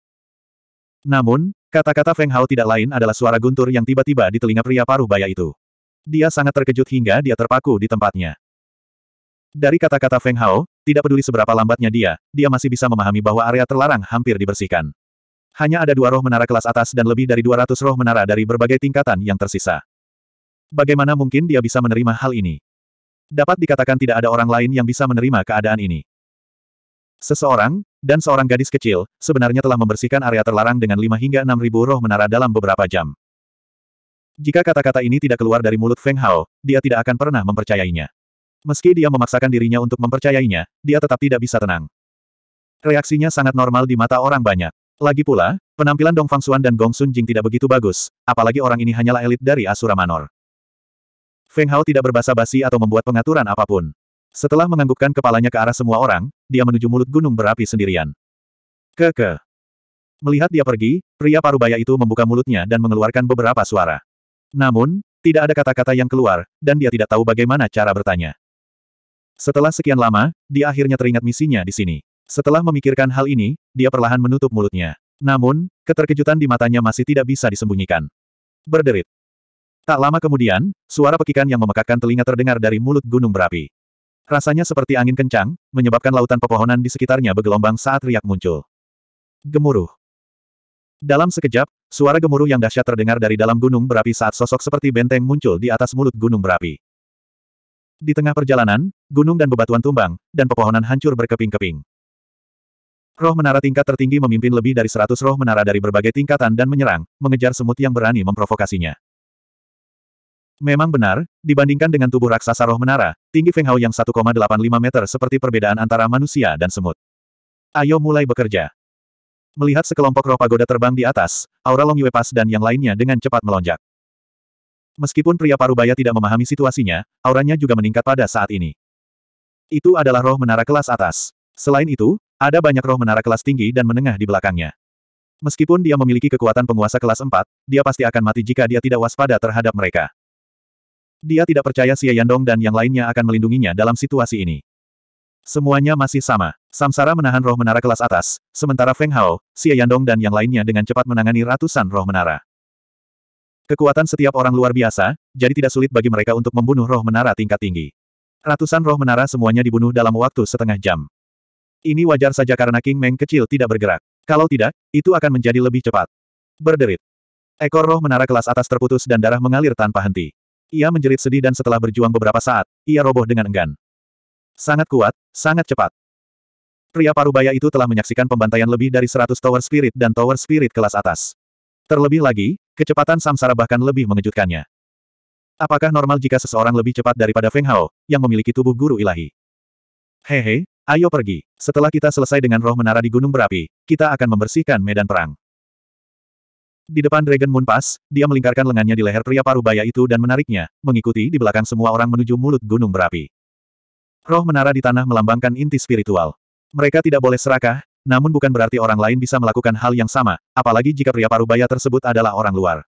Namun, kata-kata Feng Hao tidak lain adalah suara guntur yang tiba-tiba di telinga pria paruh baya itu. Dia sangat terkejut hingga dia terpaku di tempatnya. Dari kata-kata Feng Hao, tidak peduli seberapa lambatnya dia, dia masih bisa memahami bahwa area terlarang hampir dibersihkan. Hanya ada dua roh menara kelas atas dan lebih dari 200 roh menara dari berbagai tingkatan yang tersisa. Bagaimana mungkin dia bisa menerima hal ini? Dapat dikatakan tidak ada orang lain yang bisa menerima keadaan ini. Seseorang, dan seorang gadis kecil, sebenarnya telah membersihkan area terlarang dengan 5 hingga 6 ribu roh menara dalam beberapa jam. Jika kata-kata ini tidak keluar dari mulut Feng Hao, dia tidak akan pernah mempercayainya. Meski dia memaksakan dirinya untuk mempercayainya, dia tetap tidak bisa tenang. Reaksinya sangat normal di mata orang banyak. Lagi pula, penampilan Dong Fang Xuan dan Gong Sun Jing tidak begitu bagus, apalagi orang ini hanyalah elit dari Asura Manor. Feng Hao tidak berbasa-basi atau membuat pengaturan apapun. Setelah menganggukkan kepalanya ke arah semua orang, dia menuju mulut gunung berapi sendirian. Keke. Melihat dia pergi, pria parubaya itu membuka mulutnya dan mengeluarkan beberapa suara. Namun, tidak ada kata-kata yang keluar, dan dia tidak tahu bagaimana cara bertanya. Setelah sekian lama, dia akhirnya teringat misinya di sini. Setelah memikirkan hal ini, dia perlahan menutup mulutnya. Namun, keterkejutan di matanya masih tidak bisa disembunyikan. Berderit. Tak lama kemudian, suara pekikan yang memekakkan telinga terdengar dari mulut gunung berapi. Rasanya seperti angin kencang, menyebabkan lautan pepohonan di sekitarnya bergelombang saat riak muncul. Gemuruh. Dalam sekejap, suara gemuruh yang dahsyat terdengar dari dalam gunung berapi saat sosok seperti benteng muncul di atas mulut gunung berapi. Di tengah perjalanan, gunung dan bebatuan tumbang, dan pepohonan hancur berkeping-keping. Roh menara tingkat tertinggi memimpin lebih dari seratus roh menara dari berbagai tingkatan dan menyerang, mengejar semut yang berani memprovokasinya. Memang benar, dibandingkan dengan tubuh raksasa roh menara, tinggi Feng Hao yang 1,85 meter seperti perbedaan antara manusia dan semut. Ayo mulai bekerja. Melihat sekelompok roh pagoda terbang di atas, aura Long Yue Pas dan yang lainnya dengan cepat melonjak. Meskipun pria parubaya tidak memahami situasinya, auranya juga meningkat pada saat ini. Itu adalah roh menara kelas atas. Selain itu, ada banyak roh menara kelas tinggi dan menengah di belakangnya. Meskipun dia memiliki kekuatan penguasa kelas 4, dia pasti akan mati jika dia tidak waspada terhadap mereka. Dia tidak percaya Xie Yandong dan yang lainnya akan melindunginya dalam situasi ini. Semuanya masih sama. Samsara menahan roh menara kelas atas, sementara Feng Hao, Xie Yandong dan yang lainnya dengan cepat menangani ratusan roh menara. Kekuatan setiap orang luar biasa, jadi tidak sulit bagi mereka untuk membunuh roh menara tingkat tinggi. Ratusan roh menara semuanya dibunuh dalam waktu setengah jam. Ini wajar saja karena King Meng kecil tidak bergerak. Kalau tidak, itu akan menjadi lebih cepat. Berderit. Ekor roh menara kelas atas terputus dan darah mengalir tanpa henti. Ia menjerit sedih dan setelah berjuang beberapa saat, ia roboh dengan enggan. Sangat kuat, sangat cepat. Pria parubaya itu telah menyaksikan pembantaian lebih dari 100 Tower Spirit dan Tower Spirit kelas atas. Terlebih lagi, kecepatan Samsara bahkan lebih mengejutkannya. Apakah normal jika seseorang lebih cepat daripada Feng Hao, yang memiliki tubuh guru ilahi? Hehe, ayo pergi. Setelah kita selesai dengan roh menara di gunung berapi, kita akan membersihkan medan perang. Di depan Dragon Moon Pass, dia melingkarkan lengannya di leher pria baya itu dan menariknya, mengikuti di belakang semua orang menuju mulut gunung berapi. Roh menara di tanah melambangkan inti spiritual. Mereka tidak boleh serakah, namun bukan berarti orang lain bisa melakukan hal yang sama, apalagi jika pria baya tersebut adalah orang luar.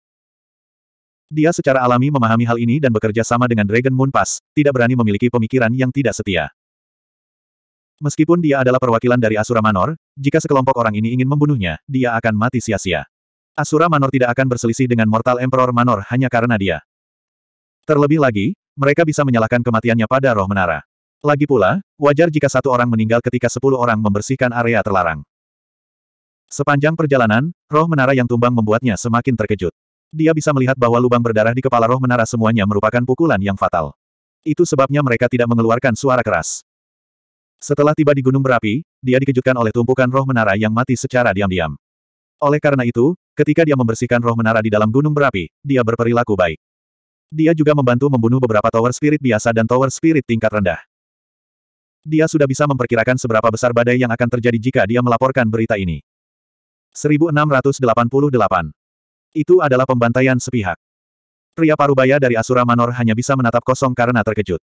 Dia secara alami memahami hal ini dan bekerja sama dengan Dragon Moon Pass, tidak berani memiliki pemikiran yang tidak setia. Meskipun dia adalah perwakilan dari Asura Manor, jika sekelompok orang ini ingin membunuhnya, dia akan mati sia-sia. Asura Manor tidak akan berselisih dengan Mortal Emperor Manor hanya karena dia. Terlebih lagi, mereka bisa menyalahkan kematiannya pada roh menara. Lagi pula, wajar jika satu orang meninggal ketika sepuluh orang membersihkan area terlarang. Sepanjang perjalanan, roh menara yang tumbang membuatnya semakin terkejut. Dia bisa melihat bahwa lubang berdarah di kepala roh menara semuanya merupakan pukulan yang fatal. Itu sebabnya mereka tidak mengeluarkan suara keras. Setelah tiba di gunung berapi, dia dikejutkan oleh tumpukan roh menara yang mati secara diam-diam. Oleh karena itu, Ketika dia membersihkan roh menara di dalam gunung berapi, dia berperilaku baik. Dia juga membantu membunuh beberapa tower spirit biasa dan tower spirit tingkat rendah. Dia sudah bisa memperkirakan seberapa besar badai yang akan terjadi jika dia melaporkan berita ini. 1688. Itu adalah pembantaian sepihak. Pria Parubaya dari Asura Manor hanya bisa menatap kosong karena terkejut.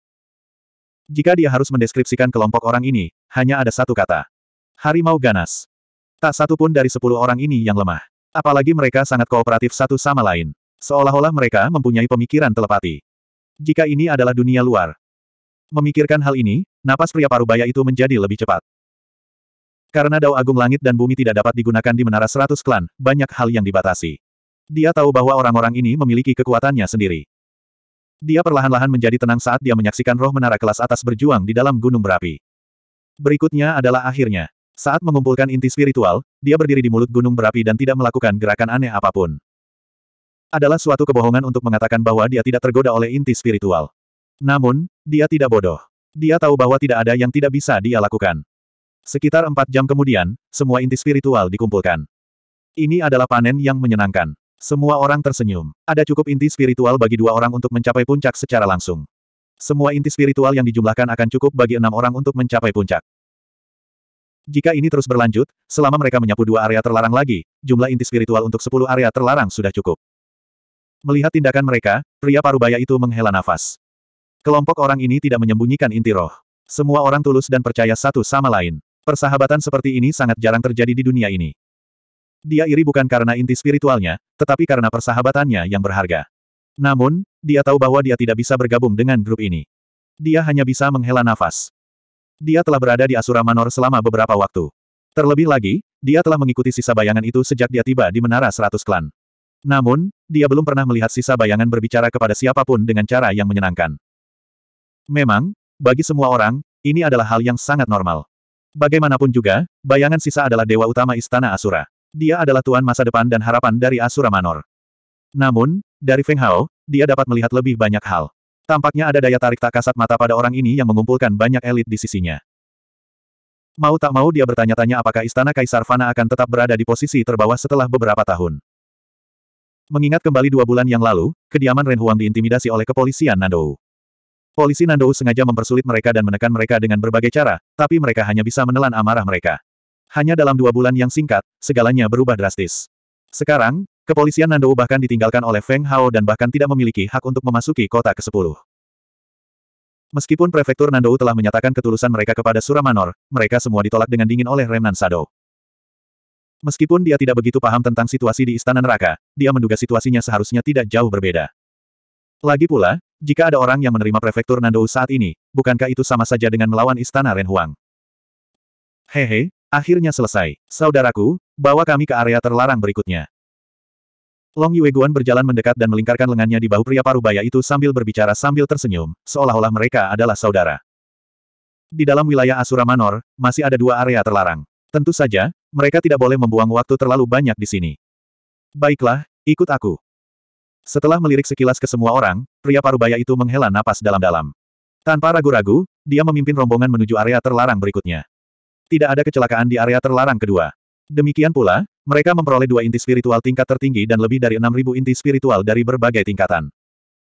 Jika dia harus mendeskripsikan kelompok orang ini, hanya ada satu kata. Harimau ganas. Tak satu pun dari sepuluh orang ini yang lemah. Apalagi mereka sangat kooperatif satu sama lain. Seolah-olah mereka mempunyai pemikiran telepati. Jika ini adalah dunia luar. Memikirkan hal ini, napas pria parubaya itu menjadi lebih cepat. Karena dao agung langit dan bumi tidak dapat digunakan di menara seratus klan, banyak hal yang dibatasi. Dia tahu bahwa orang-orang ini memiliki kekuatannya sendiri. Dia perlahan-lahan menjadi tenang saat dia menyaksikan roh menara kelas atas berjuang di dalam gunung berapi. Berikutnya adalah akhirnya. Saat mengumpulkan inti spiritual, dia berdiri di mulut gunung berapi dan tidak melakukan gerakan aneh apapun. Adalah suatu kebohongan untuk mengatakan bahwa dia tidak tergoda oleh inti spiritual. Namun, dia tidak bodoh. Dia tahu bahwa tidak ada yang tidak bisa dia lakukan. Sekitar empat jam kemudian, semua inti spiritual dikumpulkan. Ini adalah panen yang menyenangkan. Semua orang tersenyum. Ada cukup inti spiritual bagi dua orang untuk mencapai puncak secara langsung. Semua inti spiritual yang dijumlahkan akan cukup bagi enam orang untuk mencapai puncak. Jika ini terus berlanjut, selama mereka menyapu dua area terlarang lagi, jumlah inti spiritual untuk sepuluh area terlarang sudah cukup. Melihat tindakan mereka, pria parubaya itu menghela nafas. Kelompok orang ini tidak menyembunyikan inti roh. Semua orang tulus dan percaya satu sama lain. Persahabatan seperti ini sangat jarang terjadi di dunia ini. Dia iri bukan karena inti spiritualnya, tetapi karena persahabatannya yang berharga. Namun, dia tahu bahwa dia tidak bisa bergabung dengan grup ini. Dia hanya bisa menghela nafas. Dia telah berada di Asura Manor selama beberapa waktu. Terlebih lagi, dia telah mengikuti sisa bayangan itu sejak dia tiba di Menara Seratus Klan. Namun, dia belum pernah melihat sisa bayangan berbicara kepada siapapun dengan cara yang menyenangkan. Memang, bagi semua orang, ini adalah hal yang sangat normal. Bagaimanapun juga, bayangan sisa adalah dewa utama Istana Asura. Dia adalah tuan masa depan dan harapan dari Asura Manor. Namun, dari Feng Hao, dia dapat melihat lebih banyak hal. Tampaknya ada daya tarik tak kasat mata pada orang ini yang mengumpulkan banyak elit di sisinya. Mau tak mau dia bertanya-tanya apakah istana Kaisar Fana akan tetap berada di posisi terbawah setelah beberapa tahun. Mengingat kembali dua bulan yang lalu, kediaman Ren Huang diintimidasi oleh kepolisian Nandou. Polisi Nandou sengaja mempersulit mereka dan menekan mereka dengan berbagai cara, tapi mereka hanya bisa menelan amarah mereka. Hanya dalam dua bulan yang singkat, segalanya berubah drastis. Sekarang, Kepolisian Nandou bahkan ditinggalkan oleh Feng Hao dan bahkan tidak memiliki hak untuk memasuki kota ke-10. Meskipun Prefektur Nandou telah menyatakan ketulusan mereka kepada Suramanor, mereka semua ditolak dengan dingin oleh Remnan Sado. Meskipun dia tidak begitu paham tentang situasi di Istana Neraka, dia menduga situasinya seharusnya tidak jauh berbeda. Lagi pula, jika ada orang yang menerima Prefektur Nandou saat ini, bukankah itu sama saja dengan melawan Istana Renhuang? Hehe, akhirnya selesai. Saudaraku, bawa kami ke area terlarang berikutnya. Long Yueguan berjalan mendekat dan melingkarkan lengannya di bahu pria parubaya itu sambil berbicara sambil tersenyum, seolah-olah mereka adalah saudara. Di dalam wilayah Asura Manor, masih ada dua area terlarang. Tentu saja, mereka tidak boleh membuang waktu terlalu banyak di sini. Baiklah, ikut aku. Setelah melirik sekilas ke semua orang, pria parubaya itu menghela napas dalam-dalam. Tanpa ragu-ragu, dia memimpin rombongan menuju area terlarang berikutnya. Tidak ada kecelakaan di area terlarang kedua. Demikian pula, mereka memperoleh dua inti spiritual tingkat tertinggi dan lebih dari 6.000 inti spiritual dari berbagai tingkatan.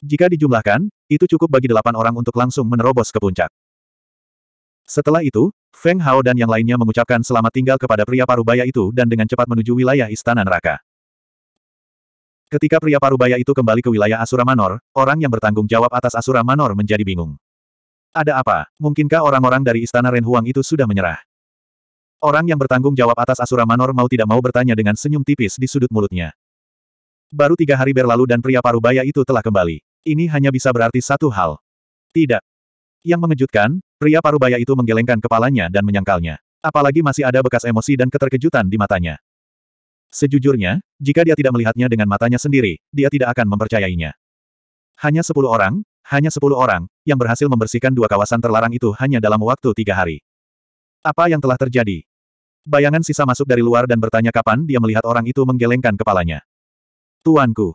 Jika dijumlahkan, itu cukup bagi delapan orang untuk langsung menerobos ke puncak. Setelah itu, Feng Hao dan yang lainnya mengucapkan selamat tinggal kepada pria parubaya itu dan dengan cepat menuju wilayah Istana Neraka. Ketika pria parubaya itu kembali ke wilayah Asura Manor, orang yang bertanggung jawab atas Asura Manor menjadi bingung. Ada apa? Mungkinkah orang-orang dari Istana Renhuang itu sudah menyerah? Orang yang bertanggung jawab atas Asura Manor mau tidak mau bertanya dengan senyum tipis di sudut mulutnya. Baru tiga hari berlalu dan pria parubaya itu telah kembali. Ini hanya bisa berarti satu hal. Tidak. Yang mengejutkan, pria parubaya itu menggelengkan kepalanya dan menyangkalnya. Apalagi masih ada bekas emosi dan keterkejutan di matanya. Sejujurnya, jika dia tidak melihatnya dengan matanya sendiri, dia tidak akan mempercayainya. Hanya sepuluh orang, hanya sepuluh orang, yang berhasil membersihkan dua kawasan terlarang itu hanya dalam waktu tiga hari. Apa yang telah terjadi? Bayangan sisa masuk dari luar dan bertanya kapan dia melihat orang itu menggelengkan kepalanya. Tuanku.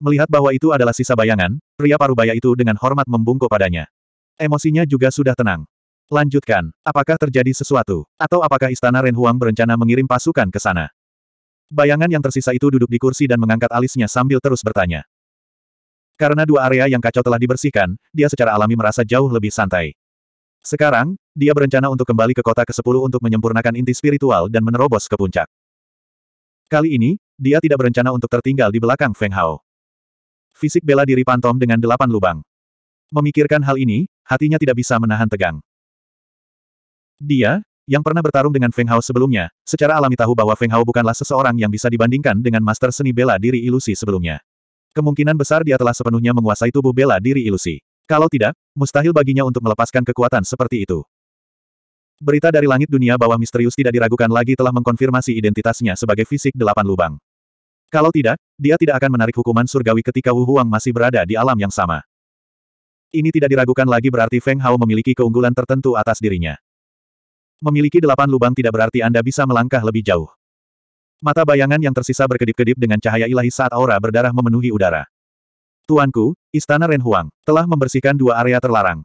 Melihat bahwa itu adalah sisa bayangan, pria parubaya itu dengan hormat membungkuk padanya. Emosinya juga sudah tenang. Lanjutkan, apakah terjadi sesuatu, atau apakah istana Renhuang berencana mengirim pasukan ke sana? Bayangan yang tersisa itu duduk di kursi dan mengangkat alisnya sambil terus bertanya. Karena dua area yang kacau telah dibersihkan, dia secara alami merasa jauh lebih santai. Sekarang, dia berencana untuk kembali ke kota ke-10 untuk menyempurnakan inti spiritual dan menerobos ke puncak. Kali ini, dia tidak berencana untuk tertinggal di belakang Feng Hao. Fisik bela diri Pantom dengan delapan lubang. Memikirkan hal ini, hatinya tidak bisa menahan tegang. Dia, yang pernah bertarung dengan Feng Hao sebelumnya, secara alami tahu bahwa Feng Hao bukanlah seseorang yang bisa dibandingkan dengan master seni bela diri ilusi sebelumnya. Kemungkinan besar dia telah sepenuhnya menguasai tubuh bela diri ilusi. Kalau tidak, mustahil baginya untuk melepaskan kekuatan seperti itu. Berita dari langit dunia bahwa misterius tidak diragukan lagi telah mengkonfirmasi identitasnya sebagai fisik delapan lubang. Kalau tidak, dia tidak akan menarik hukuman surgawi ketika Wu Huang masih berada di alam yang sama. Ini tidak diragukan lagi berarti Feng Hao memiliki keunggulan tertentu atas dirinya. Memiliki delapan lubang tidak berarti Anda bisa melangkah lebih jauh. Mata bayangan yang tersisa berkedip-kedip dengan cahaya ilahi saat aura berdarah memenuhi udara. Tuanku, Istana Renhuang, telah membersihkan dua area terlarang.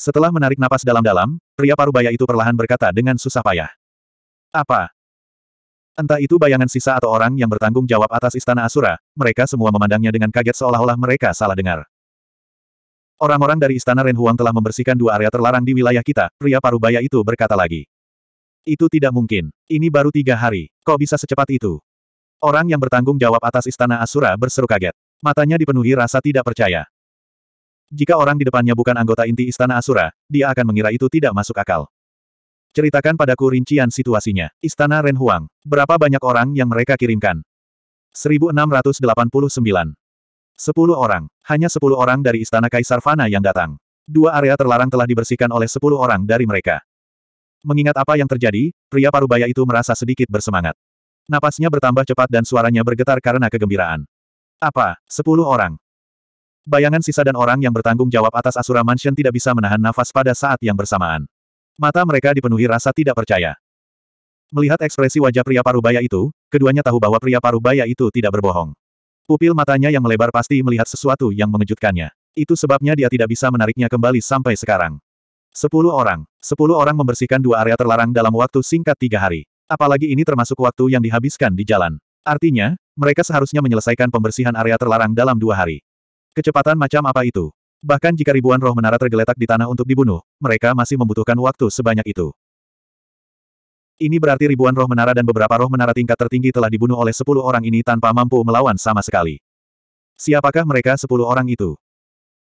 Setelah menarik napas dalam-dalam, pria parubaya itu perlahan berkata dengan susah payah. Apa? Entah itu bayangan sisa atau orang yang bertanggung jawab atas Istana Asura, mereka semua memandangnya dengan kaget seolah-olah mereka salah dengar. Orang-orang dari Istana Renhuang telah membersihkan dua area terlarang di wilayah kita, pria parubaya itu berkata lagi. Itu tidak mungkin. Ini baru tiga hari. Kok bisa secepat itu? Orang yang bertanggung jawab atas Istana Asura berseru kaget. Matanya dipenuhi rasa tidak percaya. Jika orang di depannya bukan anggota inti Istana Asura, dia akan mengira itu tidak masuk akal. Ceritakan padaku rincian situasinya. Istana Renhuang. Berapa banyak orang yang mereka kirimkan? 1689. 10 orang. Hanya 10 orang dari Istana Kaisar Fana yang datang. Dua area terlarang telah dibersihkan oleh 10 orang dari mereka. Mengingat apa yang terjadi, pria parubaya itu merasa sedikit bersemangat. Napasnya bertambah cepat dan suaranya bergetar karena kegembiraan. Apa, sepuluh orang? Bayangan sisa dan orang yang bertanggung jawab atas Asura Mansion tidak bisa menahan nafas pada saat yang bersamaan. Mata mereka dipenuhi rasa tidak percaya. Melihat ekspresi wajah pria parubaya itu, keduanya tahu bahwa pria parubaya itu tidak berbohong. Pupil matanya yang melebar pasti melihat sesuatu yang mengejutkannya. Itu sebabnya dia tidak bisa menariknya kembali sampai sekarang. Sepuluh orang. Sepuluh orang membersihkan dua area terlarang dalam waktu singkat tiga hari. Apalagi ini termasuk waktu yang dihabiskan di jalan. Artinya, mereka seharusnya menyelesaikan pembersihan area terlarang dalam dua hari. Kecepatan macam apa itu? Bahkan jika ribuan roh menara tergeletak di tanah untuk dibunuh, mereka masih membutuhkan waktu sebanyak itu. Ini berarti ribuan roh menara dan beberapa roh menara tingkat tertinggi telah dibunuh oleh sepuluh orang ini tanpa mampu melawan sama sekali. Siapakah mereka sepuluh orang itu?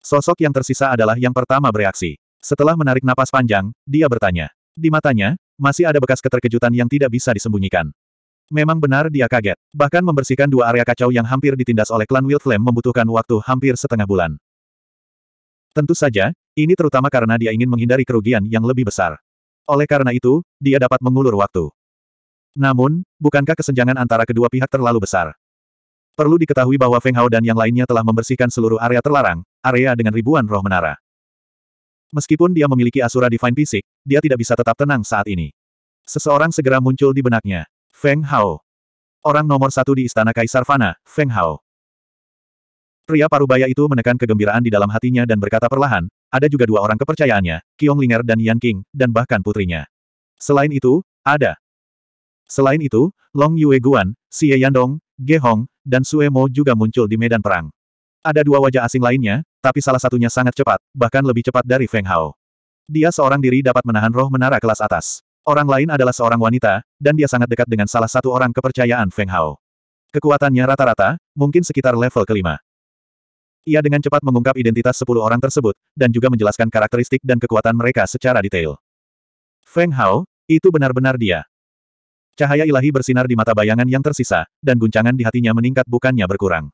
Sosok yang tersisa adalah yang pertama bereaksi. Setelah menarik napas panjang, dia bertanya. Di matanya, masih ada bekas keterkejutan yang tidak bisa disembunyikan. Memang benar dia kaget. Bahkan membersihkan dua area kacau yang hampir ditindas oleh klan Wild Flame membutuhkan waktu hampir setengah bulan. Tentu saja, ini terutama karena dia ingin menghindari kerugian yang lebih besar. Oleh karena itu, dia dapat mengulur waktu. Namun, bukankah kesenjangan antara kedua pihak terlalu besar? Perlu diketahui bahwa Feng Hao dan yang lainnya telah membersihkan seluruh area terlarang, area dengan ribuan roh menara. Meskipun dia memiliki Asura Divine Fisik, dia tidak bisa tetap tenang saat ini. Seseorang segera muncul di benaknya. Feng Hao. Orang nomor satu di Istana Kaisar Fana, Feng Hao. Pria parubaya itu menekan kegembiraan di dalam hatinya dan berkata perlahan, ada juga dua orang kepercayaannya, Qiong Linger dan Yan King, dan bahkan putrinya. Selain itu, ada. Selain itu, Long Yue Guan, Xie Yandong, Ge Hong, dan Sue Mo juga muncul di medan perang. Ada dua wajah asing lainnya, tapi salah satunya sangat cepat, bahkan lebih cepat dari Feng Hao. Dia seorang diri dapat menahan roh menara kelas atas. Orang lain adalah seorang wanita, dan dia sangat dekat dengan salah satu orang kepercayaan Feng Hao. Kekuatannya rata-rata, mungkin sekitar level kelima. Ia dengan cepat mengungkap identitas sepuluh orang tersebut, dan juga menjelaskan karakteristik dan kekuatan mereka secara detail. Feng Hao, itu benar-benar dia. Cahaya ilahi bersinar di mata bayangan yang tersisa, dan guncangan di hatinya meningkat bukannya berkurang.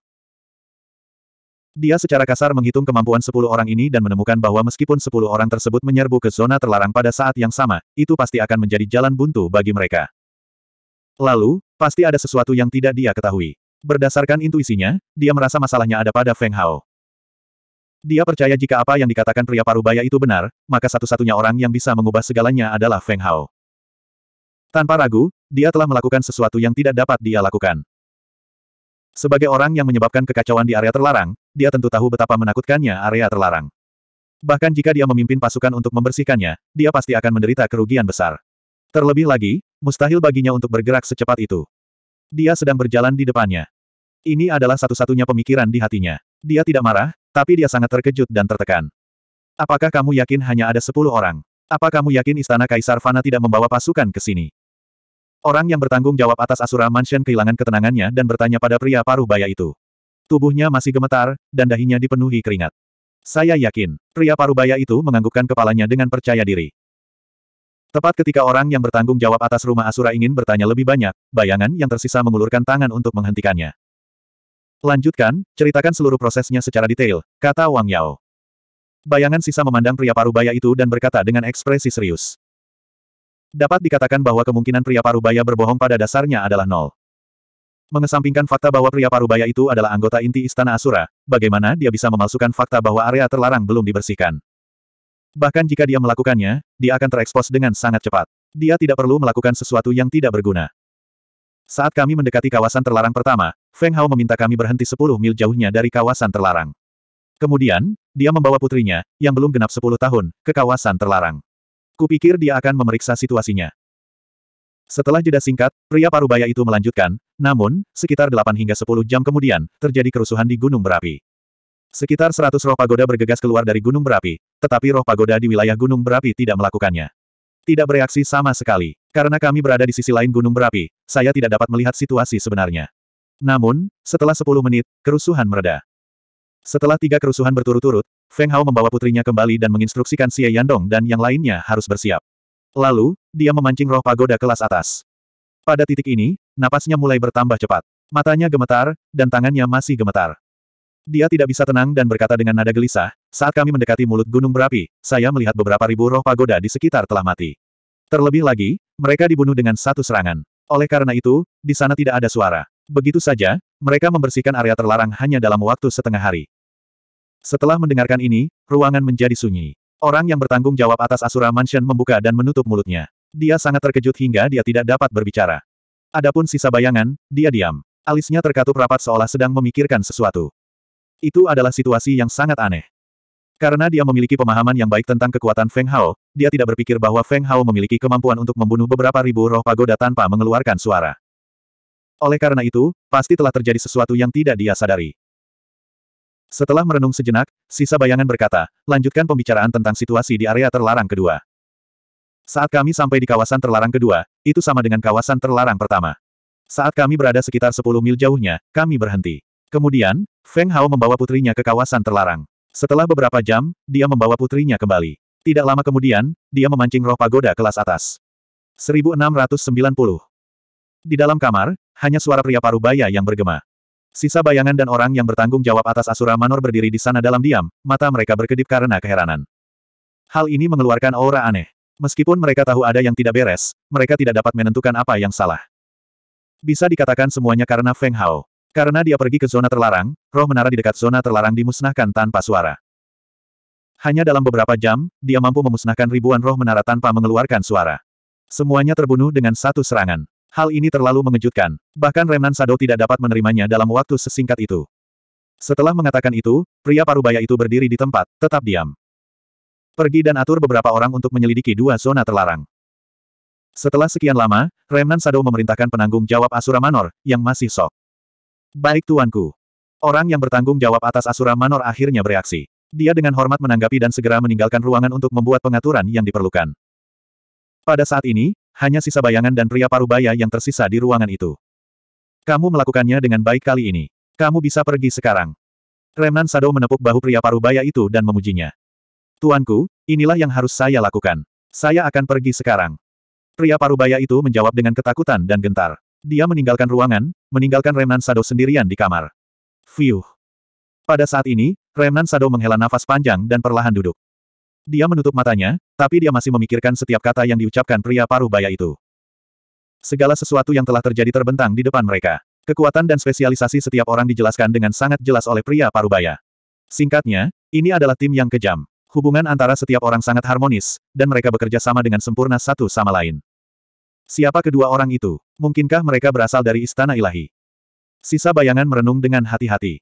Dia secara kasar menghitung kemampuan sepuluh orang ini dan menemukan bahwa meskipun sepuluh orang tersebut menyerbu ke zona terlarang pada saat yang sama, itu pasti akan menjadi jalan buntu bagi mereka. Lalu, pasti ada sesuatu yang tidak dia ketahui. Berdasarkan intuisinya, dia merasa masalahnya ada pada Feng Hao. Dia percaya jika apa yang dikatakan pria parubaya itu benar, maka satu-satunya orang yang bisa mengubah segalanya adalah Feng Hao. Tanpa ragu, dia telah melakukan sesuatu yang tidak dapat dia lakukan. Sebagai orang yang menyebabkan kekacauan di area terlarang, dia tentu tahu betapa menakutkannya area terlarang. Bahkan jika dia memimpin pasukan untuk membersihkannya, dia pasti akan menderita kerugian besar. Terlebih lagi, mustahil baginya untuk bergerak secepat itu. Dia sedang berjalan di depannya. Ini adalah satu-satunya pemikiran di hatinya. Dia tidak marah, tapi dia sangat terkejut dan tertekan. Apakah kamu yakin hanya ada sepuluh orang? Apa kamu yakin istana Kaisar Fana tidak membawa pasukan ke sini? Orang yang bertanggung jawab atas Asura Mansion kehilangan ketenangannya dan bertanya pada pria paruh baya itu. Tubuhnya masih gemetar, dan dahinya dipenuhi keringat. Saya yakin, pria parubaya itu menganggukkan kepalanya dengan percaya diri. Tepat ketika orang yang bertanggung jawab atas rumah Asura ingin bertanya lebih banyak, bayangan yang tersisa mengulurkan tangan untuk menghentikannya. Lanjutkan, ceritakan seluruh prosesnya secara detail, kata Wang Yao. Bayangan sisa memandang pria parubaya itu dan berkata dengan ekspresi serius. Dapat dikatakan bahwa kemungkinan pria parubaya berbohong pada dasarnya adalah nol. Mengesampingkan fakta bahwa pria parubaya itu adalah anggota inti Istana Asura, bagaimana dia bisa memalsukan fakta bahwa area terlarang belum dibersihkan? Bahkan jika dia melakukannya, dia akan terekspos dengan sangat cepat. Dia tidak perlu melakukan sesuatu yang tidak berguna. Saat kami mendekati kawasan terlarang pertama, Feng Hao meminta kami berhenti 10 mil jauhnya dari kawasan terlarang. Kemudian, dia membawa putrinya, yang belum genap 10 tahun, ke kawasan terlarang. Kupikir dia akan memeriksa situasinya. Setelah jeda singkat, pria parubaya itu melanjutkan, namun, sekitar 8 hingga 10 jam kemudian, terjadi kerusuhan di Gunung Berapi. Sekitar 100 roh pagoda bergegas keluar dari Gunung Berapi, tetapi roh pagoda di wilayah Gunung Berapi tidak melakukannya. Tidak bereaksi sama sekali. Karena kami berada di sisi lain Gunung Berapi, saya tidak dapat melihat situasi sebenarnya. Namun, setelah 10 menit, kerusuhan mereda. Setelah tiga kerusuhan berturut-turut, Feng Hao membawa putrinya kembali dan menginstruksikan Xie Yandong dan yang lainnya harus bersiap. Lalu, dia memancing roh pagoda kelas atas. Pada titik ini, napasnya mulai bertambah cepat. Matanya gemetar, dan tangannya masih gemetar. Dia tidak bisa tenang dan berkata dengan nada gelisah, saat kami mendekati mulut gunung berapi, saya melihat beberapa ribu roh pagoda di sekitar telah mati. Terlebih lagi, mereka dibunuh dengan satu serangan. Oleh karena itu, di sana tidak ada suara. Begitu saja, mereka membersihkan area terlarang hanya dalam waktu setengah hari. Setelah mendengarkan ini, ruangan menjadi sunyi. Orang yang bertanggung jawab atas Asura Mansion membuka dan menutup mulutnya. Dia sangat terkejut hingga dia tidak dapat berbicara. Adapun sisa bayangan, dia diam. Alisnya terkatup rapat seolah sedang memikirkan sesuatu. Itu adalah situasi yang sangat aneh. Karena dia memiliki pemahaman yang baik tentang kekuatan Feng Hao, dia tidak berpikir bahwa Feng Hao memiliki kemampuan untuk membunuh beberapa ribu roh pagoda tanpa mengeluarkan suara. Oleh karena itu, pasti telah terjadi sesuatu yang tidak dia sadari. Setelah merenung sejenak, sisa bayangan berkata, lanjutkan pembicaraan tentang situasi di area terlarang kedua. Saat kami sampai di kawasan terlarang kedua, itu sama dengan kawasan terlarang pertama. Saat kami berada sekitar 10 mil jauhnya, kami berhenti. Kemudian, Feng Hao membawa putrinya ke kawasan terlarang. Setelah beberapa jam, dia membawa putrinya kembali. Tidak lama kemudian, dia memancing roh pagoda kelas atas. 1690. Di dalam kamar, hanya suara pria parubaya yang bergema. Sisa bayangan dan orang yang bertanggung jawab atas Asura Manor berdiri di sana dalam diam, mata mereka berkedip karena keheranan. Hal ini mengeluarkan aura aneh. Meskipun mereka tahu ada yang tidak beres, mereka tidak dapat menentukan apa yang salah. Bisa dikatakan semuanya karena Feng Hao. Karena dia pergi ke zona terlarang, roh menara di dekat zona terlarang dimusnahkan tanpa suara. Hanya dalam beberapa jam, dia mampu memusnahkan ribuan roh menara tanpa mengeluarkan suara. Semuanya terbunuh dengan satu serangan. Hal ini terlalu mengejutkan, bahkan Remnan Sado tidak dapat menerimanya dalam waktu sesingkat itu. Setelah mengatakan itu, pria parubaya itu berdiri di tempat, tetap diam. Pergi dan atur beberapa orang untuk menyelidiki dua zona terlarang. Setelah sekian lama, Remnan Sado memerintahkan penanggung jawab Asura Manor, yang masih sok. Baik tuanku. Orang yang bertanggung jawab atas Asura Manor akhirnya bereaksi. Dia dengan hormat menanggapi dan segera meninggalkan ruangan untuk membuat pengaturan yang diperlukan. Pada saat ini, hanya sisa bayangan dan pria parubaya yang tersisa di ruangan itu. Kamu melakukannya dengan baik kali ini. Kamu bisa pergi sekarang. Remnan Sado menepuk bahu pria parubaya itu dan memujinya. Tuanku, inilah yang harus saya lakukan. Saya akan pergi sekarang. Pria parubaya itu menjawab dengan ketakutan dan gentar. Dia meninggalkan ruangan, meninggalkan Remnan Sado sendirian di kamar. Fiuh. Pada saat ini, Remnan Sado menghela nafas panjang dan perlahan duduk. Dia menutup matanya, tapi dia masih memikirkan setiap kata yang diucapkan pria paruh baya itu. Segala sesuatu yang telah terjadi terbentang di depan mereka. Kekuatan dan spesialisasi setiap orang dijelaskan dengan sangat jelas oleh pria paruh baya. Singkatnya, ini adalah tim yang kejam. Hubungan antara setiap orang sangat harmonis, dan mereka bekerja sama dengan sempurna satu sama lain. Siapa kedua orang itu? Mungkinkah mereka berasal dari istana ilahi? Sisa bayangan merenung dengan hati-hati.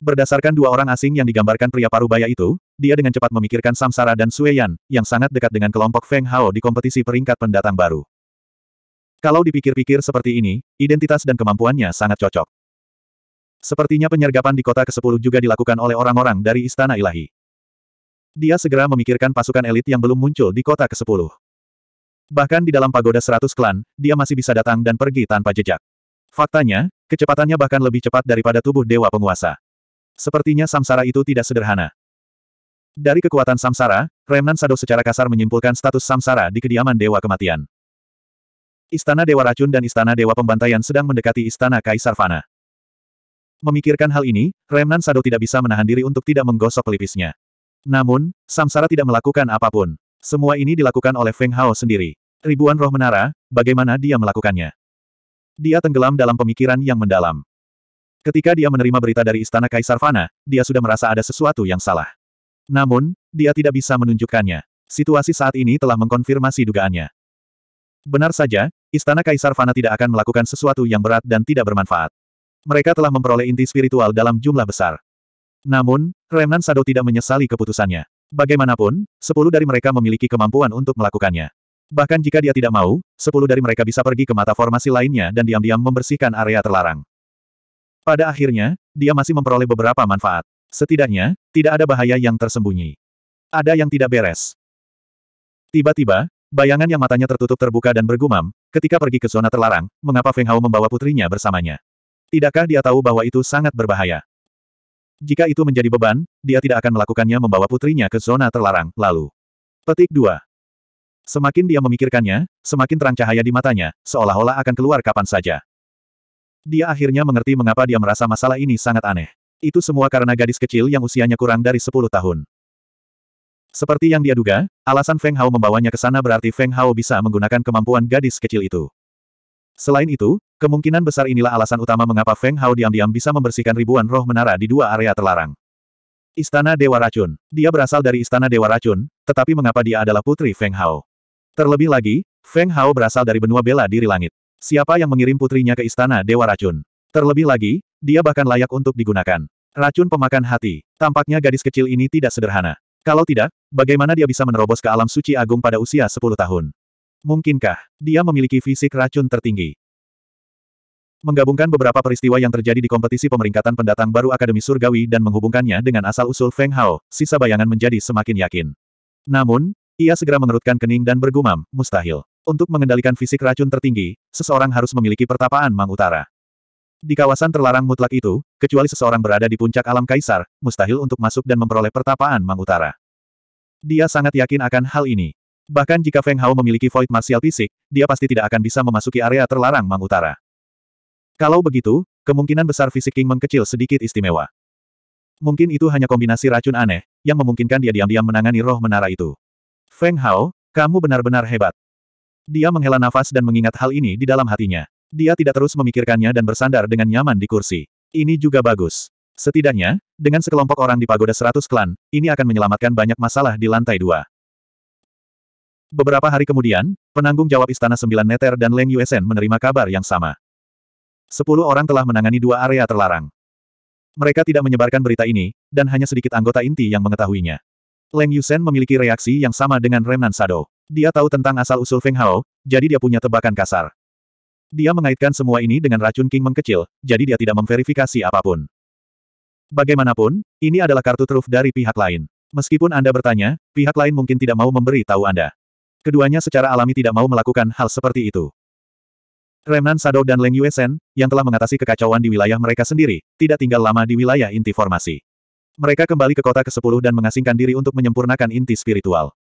Berdasarkan dua orang asing yang digambarkan pria parubaya itu, dia dengan cepat memikirkan Samsara dan Sueyan, yang sangat dekat dengan kelompok Feng Hao di kompetisi peringkat pendatang baru. Kalau dipikir-pikir seperti ini, identitas dan kemampuannya sangat cocok. Sepertinya penyergapan di kota ke-10 juga dilakukan oleh orang-orang dari Istana Ilahi. Dia segera memikirkan pasukan elit yang belum muncul di kota ke-10. Bahkan di dalam pagoda 100 klan, dia masih bisa datang dan pergi tanpa jejak. Faktanya, kecepatannya bahkan lebih cepat daripada tubuh dewa penguasa. Sepertinya samsara itu tidak sederhana. Dari kekuatan samsara, Remnan Sado secara kasar menyimpulkan status samsara di kediaman Dewa Kematian. Istana Dewa Racun dan Istana Dewa Pembantaian sedang mendekati Istana Kaisar Fana. Memikirkan hal ini, Remnan Sado tidak bisa menahan diri untuk tidak menggosok pelipisnya. Namun, Samsara tidak melakukan apapun. Semua ini dilakukan oleh Feng Hao sendiri. Ribuan roh menara, bagaimana dia melakukannya? Dia tenggelam dalam pemikiran yang mendalam. Ketika dia menerima berita dari istana Kaisar Fana, dia sudah merasa ada sesuatu yang salah. Namun, dia tidak bisa menunjukkannya. Situasi saat ini telah mengkonfirmasi dugaannya. Benar saja, istana Kaisar Fana tidak akan melakukan sesuatu yang berat dan tidak bermanfaat. Mereka telah memperoleh inti spiritual dalam jumlah besar. Namun, Remnan Sado tidak menyesali keputusannya. Bagaimanapun, sepuluh dari mereka memiliki kemampuan untuk melakukannya. Bahkan jika dia tidak mau, sepuluh dari mereka bisa pergi ke mata formasi lainnya dan diam-diam membersihkan area terlarang. Pada akhirnya, dia masih memperoleh beberapa manfaat. Setidaknya, tidak ada bahaya yang tersembunyi. Ada yang tidak beres. Tiba-tiba, bayangan yang matanya tertutup terbuka dan bergumam, ketika pergi ke zona terlarang, mengapa Feng Hao membawa putrinya bersamanya. Tidakkah dia tahu bahwa itu sangat berbahaya? Jika itu menjadi beban, dia tidak akan melakukannya membawa putrinya ke zona terlarang, lalu. Petik 2. Semakin dia memikirkannya, semakin terang cahaya di matanya, seolah-olah akan keluar kapan saja. Dia akhirnya mengerti mengapa dia merasa masalah ini sangat aneh. Itu semua karena gadis kecil yang usianya kurang dari 10 tahun. Seperti yang dia duga, alasan Feng Hao membawanya ke sana berarti Feng Hao bisa menggunakan kemampuan gadis kecil itu. Selain itu, kemungkinan besar inilah alasan utama mengapa Feng Hao diam-diam bisa membersihkan ribuan roh menara di dua area terlarang. Istana Dewa Racun. Dia berasal dari Istana Dewa Racun, tetapi mengapa dia adalah putri Feng Hao? Terlebih lagi, Feng Hao berasal dari benua bela diri langit. Siapa yang mengirim putrinya ke istana Dewa Racun? Terlebih lagi, dia bahkan layak untuk digunakan. Racun pemakan hati. Tampaknya gadis kecil ini tidak sederhana. Kalau tidak, bagaimana dia bisa menerobos ke alam suci agung pada usia 10 tahun? Mungkinkah, dia memiliki fisik racun tertinggi? Menggabungkan beberapa peristiwa yang terjadi di kompetisi pemeringkatan pendatang baru Akademi Surgawi dan menghubungkannya dengan asal-usul Feng Hao, sisa bayangan menjadi semakin yakin. Namun, ia segera mengerutkan kening dan bergumam, mustahil. Untuk mengendalikan fisik racun tertinggi, seseorang harus memiliki pertapaan Mang Utara. Di kawasan terlarang mutlak itu, kecuali seseorang berada di puncak alam kaisar, mustahil untuk masuk dan memperoleh pertapaan Mang Utara. Dia sangat yakin akan hal ini. Bahkan jika Feng Hao memiliki void martial fisik, dia pasti tidak akan bisa memasuki area terlarang Mang Utara. Kalau begitu, kemungkinan besar fisik King kecil sedikit istimewa. Mungkin itu hanya kombinasi racun aneh, yang memungkinkan dia diam-diam menangani roh menara itu. Feng Hao, kamu benar-benar hebat. Dia menghela nafas dan mengingat hal ini di dalam hatinya. Dia tidak terus memikirkannya dan bersandar dengan nyaman di kursi. Ini juga bagus. Setidaknya, dengan sekelompok orang di pagoda seratus klan, ini akan menyelamatkan banyak masalah di lantai dua. Beberapa hari kemudian, penanggung jawab Istana Sembilan Neter dan Leng Yuesen menerima kabar yang sama. Sepuluh orang telah menangani dua area terlarang. Mereka tidak menyebarkan berita ini, dan hanya sedikit anggota inti yang mengetahuinya. Leng Yusen memiliki reaksi yang sama dengan Remnan Sado. Dia tahu tentang asal-usul Feng Hao, jadi dia punya tebakan kasar. Dia mengaitkan semua ini dengan racun King mengkecil, jadi dia tidak memverifikasi apapun. Bagaimanapun, ini adalah kartu truf dari pihak lain. Meskipun Anda bertanya, pihak lain mungkin tidak mau memberi tahu Anda. Keduanya secara alami tidak mau melakukan hal seperti itu. Remnan Sado dan Leng Yuesen, yang telah mengatasi kekacauan di wilayah mereka sendiri, tidak tinggal lama di wilayah inti formasi. Mereka kembali ke kota ke-10 dan mengasingkan diri untuk menyempurnakan inti spiritual.